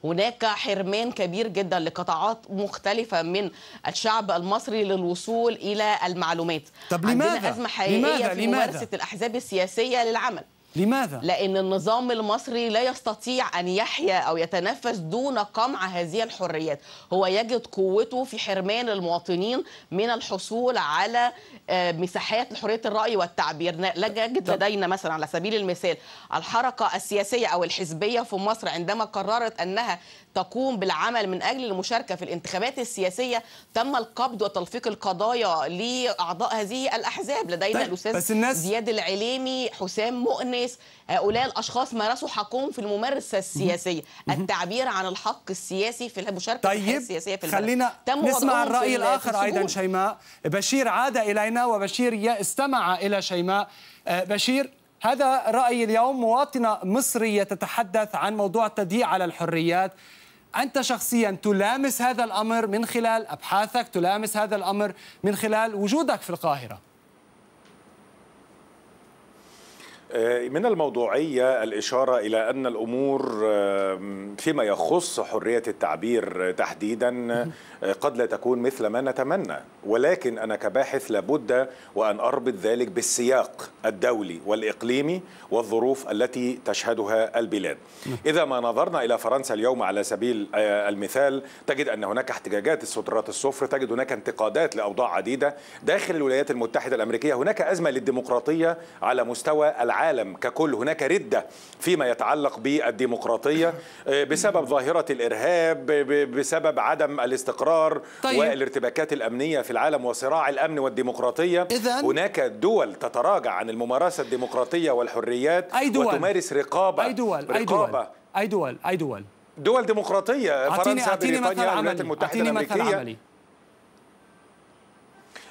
Speaker 1: هناك حرمان كبير جدا لقطاعات مختلفه من الشعب المصري للوصول الى المعلومات طب لماذا؟ عندنا ازمه حقيقيه لماذا؟ في ممارسه الاحزاب السياسيه للعمل لماذا؟ لأن النظام المصري لا يستطيع أن يحيا أو يتنفس دون قمع هذه الحريات هو يجد قوته في حرمان المواطنين من الحصول على آه، مساحات لحرية الرأي والتعبير لا يجد لدينا مثلا على سبيل المثال الحركة السياسية أو الحزبية في مصر عندما قررت أنها تقوم بالعمل من أجل المشاركة في الانتخابات السياسية تم القبض وتلفيق القضايا لأعضاء هذه الأحزاب لدينا طيب. الأستاذ بس الناس... زياد العليمي حسام مؤنس هؤلاء الأشخاص مارسوا حقهم في الممارسة السياسية التعبير عن الحق السياسي في المشاركة طيب. في السياسية في البلد خلينا تم نسمع الرأي الآخر أيضا
Speaker 2: شيماء بشير عاد إلينا وبشير استمع إلى شيماء آه، بشير هذا رأي اليوم مواطنة مصرية تتحدث عن موضوع التضييع على الحريات أنت شخصيا تلامس هذا الأمر من خلال أبحاثك تلامس هذا الأمر من خلال وجودك في القاهرة
Speaker 6: آه، من الموضوعية الإشارة إلى أن الأمور فيما يخص حرية التعبير تحديدا آه، قد لا تكون مثل ما نتمنى ولكن أنا كباحث لابد وأن أربط ذلك بالسياق الدولي والإقليمي والظروف التي تشهدها البلاد إذا ما نظرنا إلى فرنسا اليوم على سبيل آه، المثال تجد أن هناك احتجاجات السترات الصفر تجد هناك انتقادات لأوضاع عديدة داخل الولايات المتحدة الأمريكية هناك أزمة للديمقراطية على مستوى العالم العالم ككل هناك ردة فيما يتعلق بالديمقراطية آه، بسبب ظاهرة الإرهاب بسبب عدم الاستقرار طيب. والارتباكات الأمنية في العالم وصراع الأمن والديمقراطية إذن هناك دول تتراجع عن الممارسة الديمقراطية والحريات أي دول؟ وتمارس رقابة أي دول؟ رقابة
Speaker 2: أي دول؟ أي دول؟ أي دول؟ دول
Speaker 6: ديمقراطية فرنسا بريطانيا الولايات المتحدة الأمريكية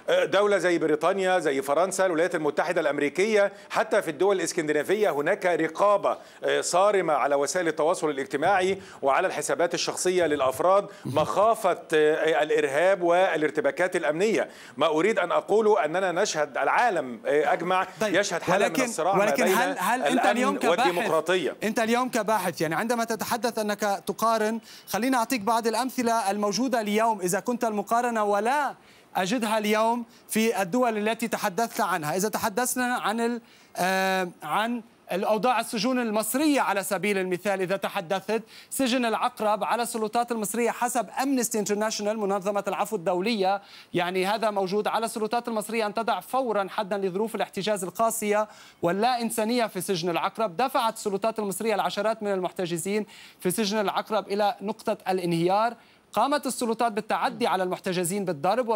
Speaker 6: دولة زي بريطانيا زي فرنسا الولايات المتحدة الأمريكية حتى في الدول الإسكندنافية هناك رقابة آه، صارمة على وسائل التواصل الاجتماعي وعلى الحسابات الشخصية للأفراد مخافة آه، الإرهاب والارتباكات الأمنية ما أريد أن أقوله أننا نشهد العالم آه، أجمع طيب يشهد حالة ولكن من الصراع ولكن ما بين هل, هل الأمن أنت اليوم كباحث والديمقراطية
Speaker 2: أنت اليوم كباحث يعني عندما تتحدث أنك تقارن خلينا أعطيك بعض الأمثلة الموجودة اليوم إذا كنت المقارنة ولا أجدها اليوم في الدول التي تحدثنا عنها إذا تحدثنا عن آه، عن الأوضاع السجون المصرية على سبيل المثال إذا تحدثت سجن العقرب على السلطات المصرية حسب أمنستي انترناشونال منظمة العفو الدولية يعني هذا موجود على السلطات المصرية أن تضع فورا حدا لظروف الاحتجاز القاسية واللا إنسانية في سجن العقرب دفعت السلطات المصرية العشرات من المحتجزين في سجن العقرب إلى نقطة الانهيار قامت السلطات بالتعدي على المحتجزين بالضرب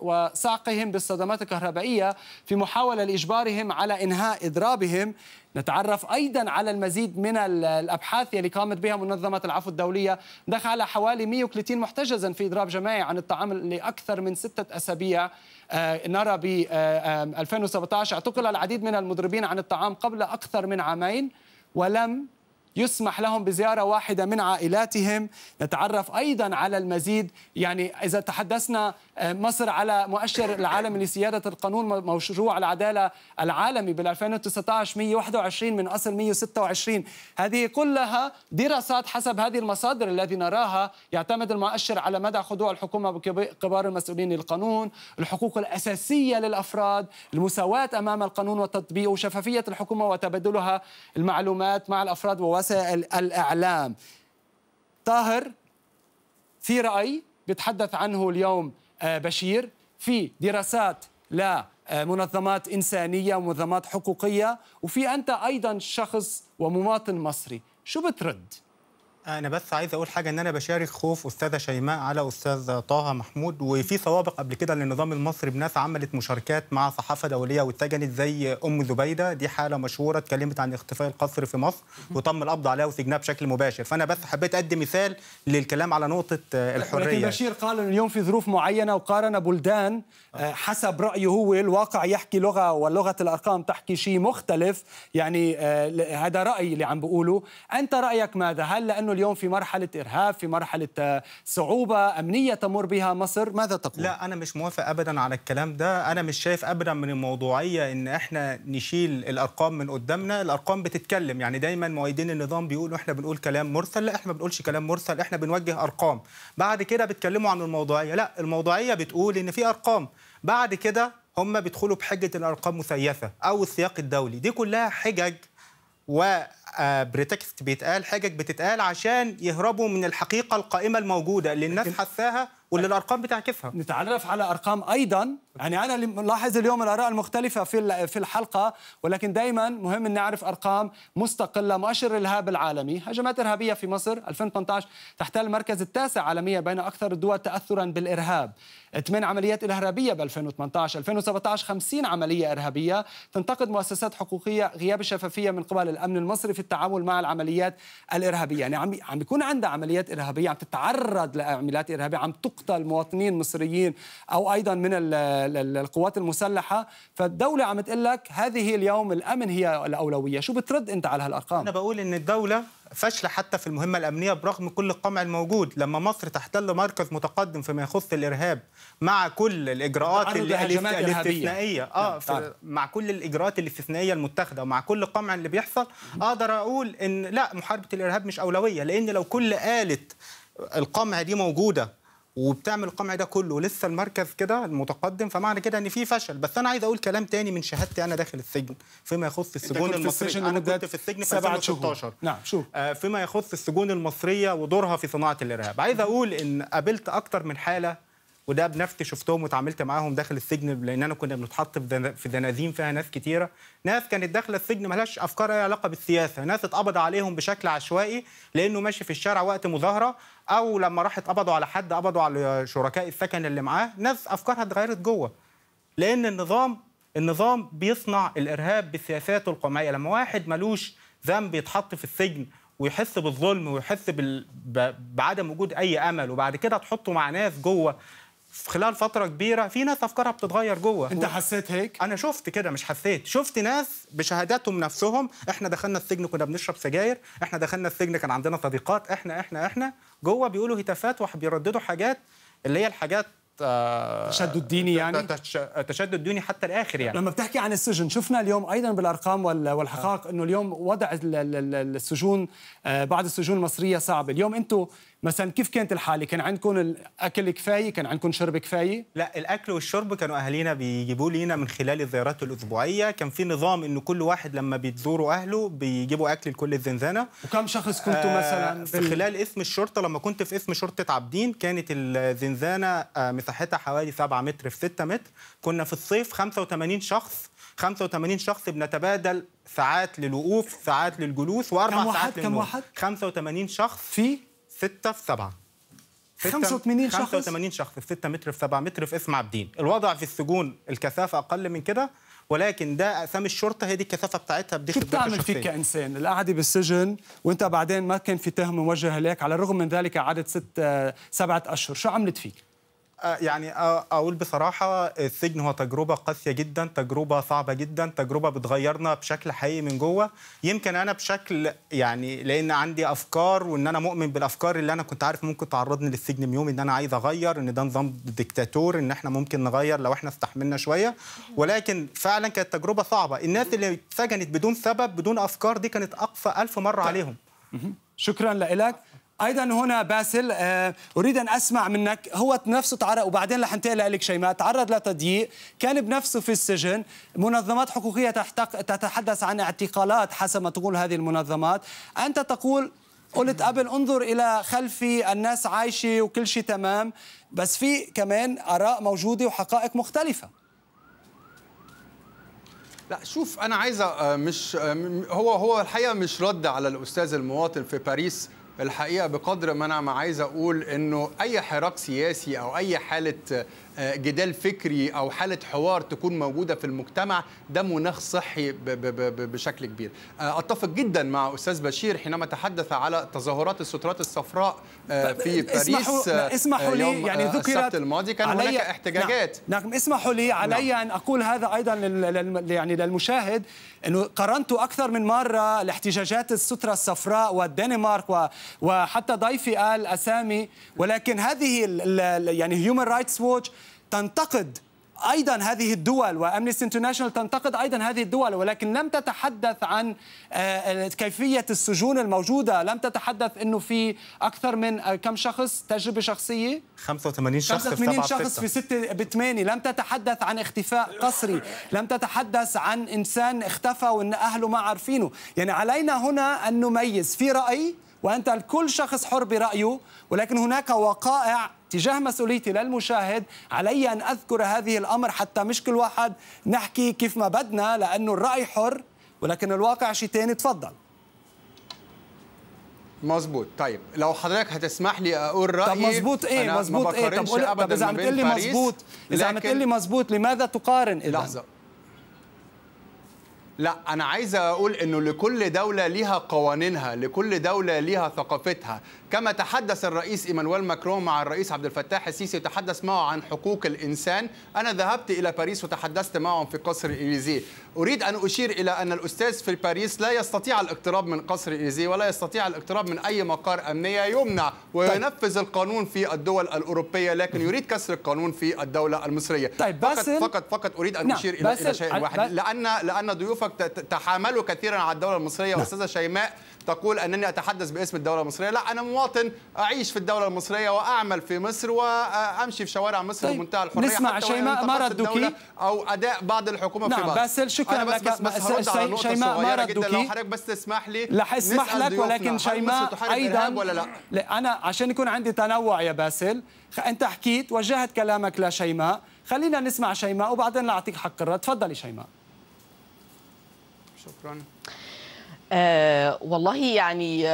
Speaker 2: وصعقهم بالصدمات الكهربائية في محاولة لإجبارهم على إنهاء إضرابهم نتعرف أيضا على المزيد من الأبحاث التي قامت بها منظمة العفو الدولية دخل حوالي 130 محتجزا في إضراب جماعي عن الطعام لأكثر من ستة أسابيع آه، نرى ب 2017 آه، اعتقل العديد من المضربين عن الطعام قبل أكثر من عامين ولم يسمح لهم بزيارة واحدة من عائلاتهم نتعرف أيضا على المزيد يعني إذا تحدثنا آه، مصر على مؤشر العالم لسيادة القانون مشروع العدالة العالمي بال 2019 121 من أصل 126 هذه كلها دراسات حسب هذه المصادر التي نراها يعتمد المؤشر على مدى خضوع الحكومة بكبار المسؤولين للقانون الحقوق الأساسية للأفراد المساواة أمام القانون وتطبيقه وشفافية الحكومة وتبادلها المعلومات مع الأفراد ووسائل الإعلام طاهر في رأي بيتحدث عنه اليوم آه، بشير في دراسات لمنظمات إنسانية ومنظمات حقوقية وفي أنت أيضا شخص ومواطن مصري شو بترد؟ انا بس
Speaker 4: عايز اقول حاجه ان انا بشارك خوف استاذه شيماء على استاذ طه محمود وفي سوابق قبل كده للنظام المصري بناس عملت مشاركات مع صحافه دوليه واتجنت زي ام زبيده دي حاله مشهوره اتكلمت عن اختفاء القصر في مصر وتم القبض عليها وسجنها بشكل مباشر فانا بس حبيت ادي مثال للكلام على نقطه آه، الحريه لكن بشير
Speaker 2: قال انه اليوم في ظروف معينه وقارن بلدان آه، آه. حسب رايه هو الواقع يحكي لغه ولغه الارقام تحكي شيء مختلف يعني هذا راي اللي عم بقوله انت رايك ماذا هل لانه اليوم في مرحله ارهاب في مرحله آه، صعوبه امنيه تمر بها مصر ماذا تقول لا انا مش موافق
Speaker 4: ابدا على الكلام ده انا مش شايف ابدا من الموضوعيه ان احنا نشيل الارقام من قدامنا الارقام بتتكلم يعني دايما مؤيدين النظام بيقولوا احنا بنقول كلام مرسل لا احنا ما بنقولش كلام مرسل احنا بنوجه ارقام بعد كده بيتكلموا عن الموضوعيه لا الموضوعيه بتقول ان في ارقام بعد كده هم بيدخلوا بحجه الارقام مسيفه او السياق الدولي دي كلها حجج و بريتكست بيتقال حاجج بتتقال عشان يهربوا
Speaker 2: من الحقيقه القائمه الموجوده اللي الناس حساها واللي الارقام كيفها نتعرف على ارقام ايضا يعني انا ملاحظ اليوم الاراء المختلفه في في الحلقه ولكن دائما مهم ان نعرف ارقام مستقله مؤشر الارهاب العالمي هجمات ارهابيه في مصر 2018 تحتل المركز التاسع عالميا بين اكثر الدول تاثرا بالارهاب 8 عمليات ارهابيه ب 2018 2017 50 عمليه ارهابيه تنتقد مؤسسات حقوقيه غياب الشفافيه من قبل الامن المصري في التعامل مع العمليات الارهابيه يعني عم عم بيكون عندها عمليات ارهابيه عم تتعرض لعمليات ارهابيه عم تق يقتل مواطنين مصريين او ايضا من القوات المسلحه فالدوله عم تقول لك هذه اليوم الامن هي الاولويه شو بترد انت على هالارقام انا بقول ان الدوله فاشله حتى في المهمه الامنيه برغم كل
Speaker 4: القمع الموجود لما مصر تحتل مركز متقدم فيما يخص الارهاب مع كل الاجراءات الاستثنائيه اه نعم، في نعم. مع كل الاجراءات الاستثنائيه المتخذه ومع كل القمع اللي بيحصل اقدر اقول ان لا محاربه الارهاب مش اولويه لان لو كل اله القمع دي موجوده وبتعمل القمع ده كله لسه المركز كده المتقدم فمعنى كده ان في فشل بس انا عايز اقول كلام تاني من شهادتي انا داخل السجن فيما يخص السجون المصريه انا كنت في السجن في 2016 نعم شو آه، فيما يخص السجون المصريه ودورها في صناعه الارهاب عايز اقول ان قابلت اكتر من حاله وده بنفسي شفتهم وتعاملت معاهم داخل السجن لاننا كنا بنتحط في زنازين فيها ناس كتيره ناس كانت داخله السجن مالهاش افكار اي علاقه بالسياسه ناس اتقبض عليهم بشكل عشوائي لانه ماشي في الشارع وقت مظاهره او لما راح اتقبضوا على حد قبضوا على شركاء السكن اللي معاه ناس افكارها اتغيرت جوه لان النظام النظام بيصنع الارهاب بسياساته القمعيه لما واحد ملوش ذنب يتحط في السجن ويحس بالظلم ويحس بال... ب... بعدم وجود اي امل وبعد كده تحطه مع ناس جوه في خلال فتره كبيره في ناس افكارها بتتغير جوه انت حسيت هيك انا شفت كده مش حسيت شفت ناس بشهاداتهم نفسهم احنا دخلنا السجن كنا بنشرب سجاير احنا دخلنا السجن كان عندنا صديقات احنا احنا احنا جوه بيقولوا هتافات وبيرددوا حاجات اللي هي الحاجات آه، تشدد ديني يعني تشدد ديني حتى الاخر يعني
Speaker 2: لما بتحكي عن السجن شفنا اليوم ايضا بالارقام والحقائق انه اليوم وضع السجون آه، بعض السجون المصريه صعب اليوم انتم مثلا كيف كانت الحاله كان عندكم الاكل كفايه كان عندكم شرب كفايه لا الاكل
Speaker 4: والشرب كانوا اهالينا بيجيبوا لينا من خلال الزيارات الاسبوعيه كان في نظام انه كل واحد لما بتزوروا اهله بيجيبوا اكل لكل الزنزانه
Speaker 2: وكم شخص كنتوا آه مثلا في
Speaker 4: خلال اسم الشرطه لما كنت في اسم شرطه عابدين كانت الزنزانه آه مساحتها حوالي 7 متر في 6 متر كنا في الصيف 85 شخص 85 شخص بنتبادل ساعات للوقوف ساعات للجلوس واربع ساعات للنوم كم واحد 85 شخص في 6 في 7 85 شخص 85 شخص في 6 متر في 7 متر في اسم عابدين الوضع في السجون الكثافه اقل من كده ولكن ده اقسام الشرطه هي دي الكثافه بتاعتها
Speaker 2: بدخل كيف بتعمل فيك كانسان القعده بالسجن وانت بعدين ما كان في تهم موجه لك على الرغم من ذلك قعدت ست سبعه اشهر شو عملت فيك
Speaker 4: آه، يعني آه، اقول بصراحه السجن هو تجربه قاسيه جدا تجربه صعبه جدا تجربه بتغيرنا بشكل حقيقي من جوه يمكن انا بشكل يعني لان عندي افكار وان انا مؤمن بالافكار اللي انا كنت عارف ممكن تعرضني للسجن يوم ان انا عايز اغير ان ده نظام ديكتاتور ان احنا ممكن نغير لو احنا استحملنا شويه ولكن فعلا كانت تجربه صعبه الناس اللي اتسجنت بدون
Speaker 2: سبب بدون افكار دي كانت اقصى ألف مره طيب. عليهم شكرا لك ايضا هنا باسل آه، اريد ان اسمع منك هو نفسه تعرض وبعدين رح انتقل لك شيماء تعرض لتضييق كان بنفسه في السجن منظمات حقوقيه تحتق... تتحدث عن اعتقالات حسب ما تقول هذه المنظمات انت تقول قلت قبل انظر الى خلفي الناس عايشه وكل شيء تمام بس في كمان اراء موجوده وحقائق مختلفه
Speaker 3: لا شوف انا عايزه آه، مش آه، هو هو الحقيقه مش رد على الاستاذ المواطن في باريس الحقيقه بقدر ما انا ما عايز اقول انه اي حراك سياسي او اي حاله آه، جدال فكري او حاله حوار تكون موجوده في المجتمع ده مناخ صحي بشكل كبير آه، اتفق جدا مع استاذ بشير حينما تحدث على تظاهرات السترات الصفراء آه، في باريس اسمحوا, اسمحوا لي يعني ذكرت السبت الماضي كان هناك احتجاجات نعم,
Speaker 2: نعم اسمحوا لي علي نعم. ان اقول هذا ايضا لل يعني للمشاهد انه قارنت اكثر من مره الاحتجاجات الستره الصفراء والدنمارك و وحتى ضيفي قال اسامي ولكن هذه يعني هيومن رايتس ووتش تنتقد ايضا هذه الدول وامنيستي انترناشونال تنتقد ايضا هذه الدول ولكن لم تتحدث عن آه، كيفيه السجون الموجوده، لم تتحدث انه في اكثر من آه، كم شخص تجربه شخصيه؟
Speaker 4: 85 شخص 85 شخص في
Speaker 2: 6 8 لم تتحدث عن اختفاء قسري، لم تتحدث عن انسان اختفى وان اهله ما عارفينه، يعني علينا هنا ان نميز في راي وأنت الكل شخص حر برأيه ولكن هناك وقائع تجاه مسؤوليتي للمشاهد علي أن أذكر هذه الأمر حتى مش كل واحد نحكي كيف ما بدنا لأنه الرأي حر ولكن الواقع شيء ثاني تفضل
Speaker 3: مظبوط طيب لو حضرتك هتسمح لي اقول رايي طب مظبوط ايه مظبوط ايه طب, طب اذا عم تقول لي مظبوط اذا عم تقول لي مظبوط لماذا تقارن اذا لحظه لا انا عايز اقول انه لكل دوله ليها قوانينها لكل دوله ليها ثقافتها كما تحدث الرئيس ايمانويل ماكرون مع الرئيس عبد الفتاح السيسي وتحدث معه عن حقوق الانسان، انا ذهبت الى باريس وتحدثت معهم في قصر اليزي اريد ان اشير الى ان الاستاذ في باريس لا يستطيع الاقتراب من قصر اليزي ولا يستطيع الاقتراب من اي مقر امنيه يمنع طيب. وينفذ القانون في الدول الاوروبيه لكن يريد كسر القانون في الدوله المصريه. طيب فقط فقط فقط اريد ان نعم، اشير الى الى شيء واحد لان لان ضيوفك تحاملوا كثيرا على الدوله المصريه نعم. استاذه شيماء تقول انني اتحدث باسم الدوله المصريه لا انا مواطن اعيش في الدوله المصريه واعمل في مصر وامشي في شوارع مصر طيب. بمنتهى الحريه نسمع شيماء ما ردوكي او اداء بعض الحكومه نعم في بعض باسل شكرا بس لك بس, بس, بس شيماء ما ردوكي لو حضرتك بس تسمح لي رح اسمح لك ولكن شيماء ايضا ولا لا؟ لا انا
Speaker 2: عشان يكون عندي تنوع يا باسل انت حكيت وجهت كلامك لشيماء خلينا نسمع شيماء وبعدين نعطيك حق الرد تفضلي شيماء
Speaker 1: شكرا آه والله يعني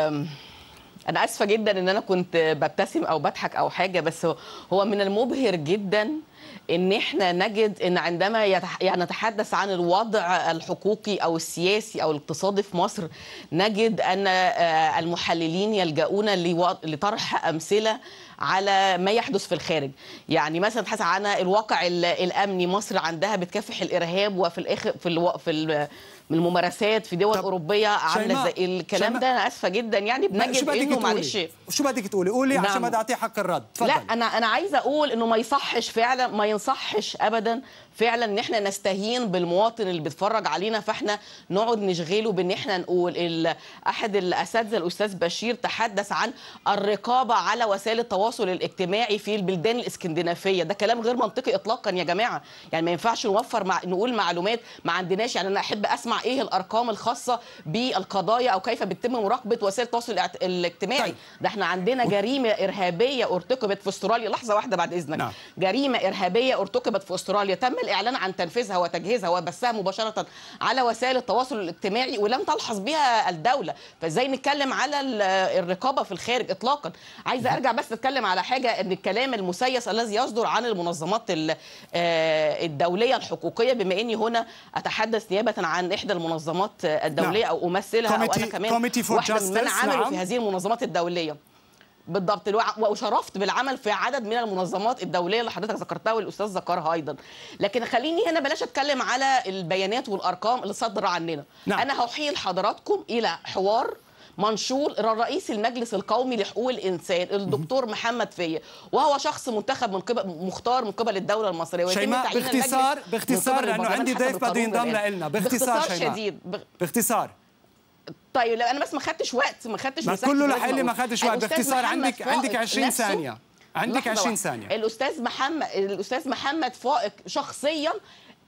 Speaker 1: انا اسفه جدا ان انا كنت ببتسم او بضحك او حاجه بس هو من المبهر جدا ان احنا نجد ان عندما يعني نتحدث عن الوضع الحقوقي او السياسي او الاقتصادي في مصر نجد ان آه، المحللين يلجؤون لطرح امثله على ما يحدث في الخارج يعني مثلا تحس عن الواقع الامني مصر عندها بتكافح الارهاب وفي الآخر في الو... في ال... من الممارسات في دول اوروبيه عامله زي الكلام ده انا اسفه جدا يعني بنجد انه معلش
Speaker 2: شو بدك تقولي قولي عشان نعم. ما تعطيه حق الرد لا
Speaker 1: انا انا عايزه اقول انه ما يصحش فعلا ما ينصحش ابدا فعلا ان احنا نستهين بالمواطن اللي بيتفرج علينا فاحنا نقعد نشغله بان احنا نقول احد الاساتذه الاستاذ بشير تحدث عن الرقابه على وسائل التواصل الاجتماعي في البلدان الاسكندنافيه ده كلام غير منطقي اطلاقا يا جماعه يعني ما ينفعش نوفر مع... نقول معلومات ما عندناش يعني انا احب اسمع ايه الارقام الخاصه بالقضايا او كيف بتتم مراقبه وسائل التواصل الاجتماعي طيب. ده احنا عندنا جريمه ارهابيه ارتكبت في استراليا لحظه واحده بعد اذنك نعم. جريمه ارهابيه ارتكبت في استراليا تم الإعلان عن تنفيذها وتجهيزها وبثها مباشرة على وسائل التواصل الاجتماعي ولم تلحظ بها الدولة فإزاي نتكلم على الرقابة في الخارج إطلاقا عايزة أرجع بس أتكلم على حاجة أن الكلام المسيس الذي يصدر عن المنظمات آه، الدولية الحقوقية بما أني هنا أتحدث نيابة عن إحدى المنظمات الدولية نعم. أو أمثلها أو أنا كمان واحدة من عامل نعم. في هذه المنظمات الدولية بالضبط وشرفت بالعمل في عدد من المنظمات الدوليه اللي حضرتك ذكرتها والاستاذ ذكرها ايضا لكن خليني هنا بلاش اتكلم على البيانات والارقام اللي صادره عننا نعم. انا هحيل حضراتكم الى حوار منشور رئيس المجلس القومي لحقوق الانسان الدكتور محمد فيا وهو شخص منتخب من قبل مختار من قبل الدوله المصريه شيماء باختصار باختصار لانه عندي ضيف بده ينضم لنا باختصار, باختصار شديد باختصار طيب لا انا بس ما خدتش وقت ما خدتش بس كله لحل ما خدتش وقت باختصار عندك عندك 20 ثانيه عندك 20 ثانيه الاستاذ محمد الاستاذ محمد فائق شخصيا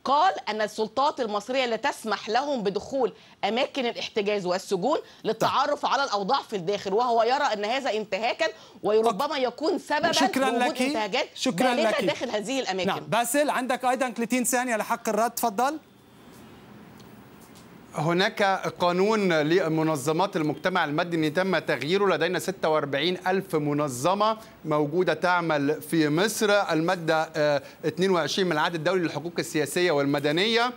Speaker 1: قال أن السلطات المصرية لا تسمح لهم بدخول أماكن الاحتجاز والسجون للتعرف طيب. على الأوضاع في الداخل وهو يرى أن هذا انتهاكا وربما يكون سببا شكرا لك انتهاكات شكرا لك داخل هذه الأماكن
Speaker 2: نعم باسل عندك أيضا 30 ثانية لحق الرد تفضل
Speaker 3: هناك قانون لمنظمات المجتمع المدني تم تغييره لدينا 46 ألف منظمة موجودة تعمل في مصر المادة 22 آه، من العهد الدولي للحقوق السياسية والمدنية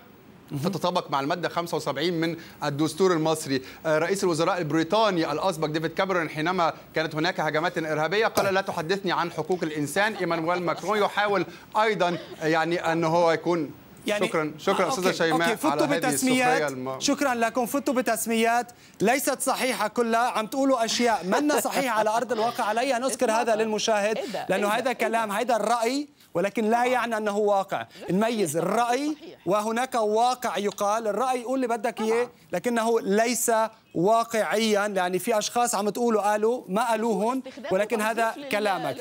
Speaker 3: تتطابق مع المادة 75 من الدستور المصري آه، رئيس الوزراء البريطاني الأسبق ديفيد كاميرون حينما كانت هناك هجمات إرهابية قال لا تحدثني عن حقوق الإنسان إيمانويل ماكرون يحاول أيضا آه، يعني أن هو يكون يعني شكرا شكرا آه، استاذه شيماء على هذه بتسميات الم...
Speaker 2: شكرا لكم فتوا بتسميات ليست صحيحه كلها عم تقولوا اشياء منا صحيحه على ارض الواقع علي ان اذكر هذا للمشاهد إيه لانه إيه هذا إيه كلام هذا الراي ولكن لا آه. يعني أنه واقع نميز الرأي وهناك واقع يقال الرأي قول اللي بدك إياه نعم. لكنه ليس واقعيا يعني في اشخاص عم تقولوا قالوا ما قالوهم ولكن هذا كلامك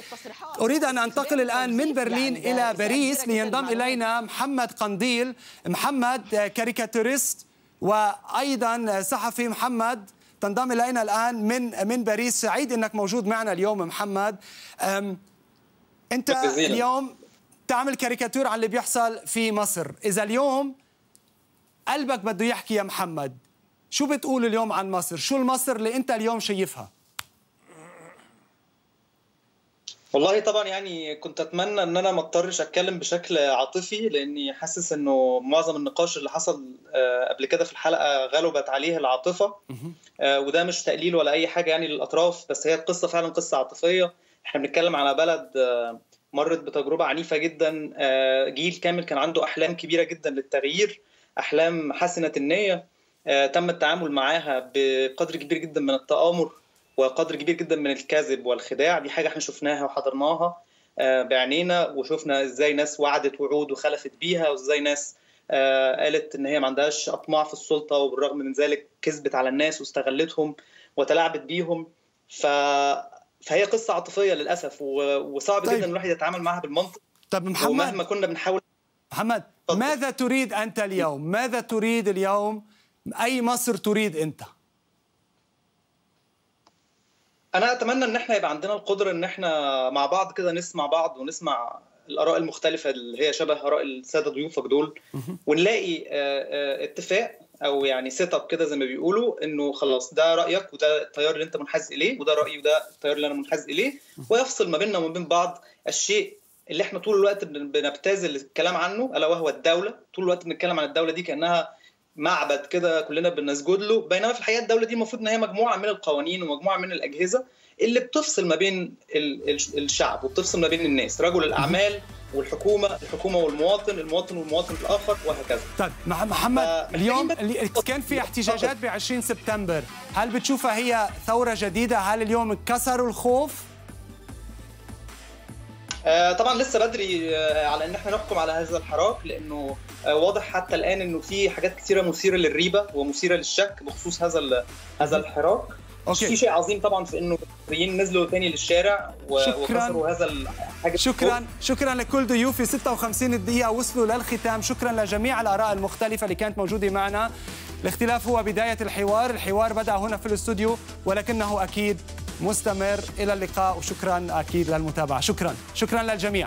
Speaker 2: اريد ان انتقل الان من يعني برلين يعني الى باريس لينضم الينا محمد قنديل محمد كاريكاتوريست وايضا صحفي محمد تنضم الينا الان من من باريس سعيد انك موجود معنا اليوم محمد انت اليوم تعمل كاريكاتير عن اللي بيحصل في مصر اذا اليوم قلبك بده يحكي يا محمد شو بتقول اليوم عن مصر شو المصر اللي انت اليوم شايفها
Speaker 7: والله طبعا يعني كنت اتمنى ان انا ما اضطرش اتكلم بشكل عاطفي لاني حاسس انه معظم النقاش اللي حصل آه، قبل كده في الحلقه غلبت عليه العاطفه آه، وده مش تقليل ولا اي حاجه يعني للاطراف بس هي القصه فعلا قصه عاطفيه احنا بنتكلم على بلد آه، مرت بتجربه عنيفه جدا آه، جيل كامل كان عنده احلام كبيره جدا للتغيير احلام حسنه النيه آه، تم التعامل معاها بقدر كبير جدا من التآمر وقدر كبير جدا من الكذب والخداع دي حاجه احنا شفناها وحضرناها آه، بعينينا وشفنا ازاي ناس وعدت وعود وخلفت بيها وازاي ناس قالت ان هي ما عندهاش اطماع في السلطه وبالرغم من ذلك كذبت على الناس واستغلتهم وتلاعبت بيهم ف فهي قصه عاطفيه للاسف وصعب طيب. جدا الواحد يتعامل معها بالمنطق طب محمد مهما كنا بنحاول
Speaker 2: محمد طب. ماذا تريد انت اليوم؟ ماذا تريد اليوم؟ اي مصر تريد
Speaker 7: انت؟ انا اتمنى ان احنا يبقى عندنا القدره ان احنا مع بعض كده نسمع بعض ونسمع الاراء المختلفه اللي هي شبه اراء الساده ضيوفك دول ونلاقي آه، آه، اتفاق او يعني سيت اب كده زي ما بيقولوا انه خلاص ده رايك وده التيار اللي انت منحاز اليه وده رايي وده التيار اللي انا منحاز اليه ويفصل ما بيننا وما بين بعض الشيء اللي احنا طول الوقت بنبتذل الكلام عنه الا وهو الدوله طول الوقت بنتكلم عن الدوله دي كانها معبد كده كلنا بنسجد له بينما في الحقيقه الدوله دي المفروض ان هي مجموعه من القوانين ومجموعه من الاجهزه اللي بتفصل ما بين الشعب وبتفصل ما بين الناس رجل الاعمال والحكومه الحكومه والمواطن المواطن والمواطن الاخر وهكذا
Speaker 2: طيب محمد آه، اليوم كان في احتجاجات ب 20 سبتمبر هل بتشوفها هي ثوره جديده هل اليوم كسروا الخوف
Speaker 7: آه، طبعا لسه بدري آه، على ان احنا نحكم على هذا الحراك لانه واضح حتى الان انه في حاجات كثيره مثيره للريبه ومثيره للشك بخصوص هذا هذا الحراك اوكي شيء عظيم طبعا في انه المصريين نزلوا ثاني للشارع و... شكرا وهذا الحاجة شكرا
Speaker 2: شكرا لكل ضيوفي 56 دقيقة وصلوا للختام شكرا لجميع الآراء المختلفة اللي كانت موجودة معنا الاختلاف هو بداية الحوار الحوار بدأ هنا في الاستوديو ولكنه أكيد مستمر إلى اللقاء وشكرا أكيد للمتابعة شكرا شكرا للجميع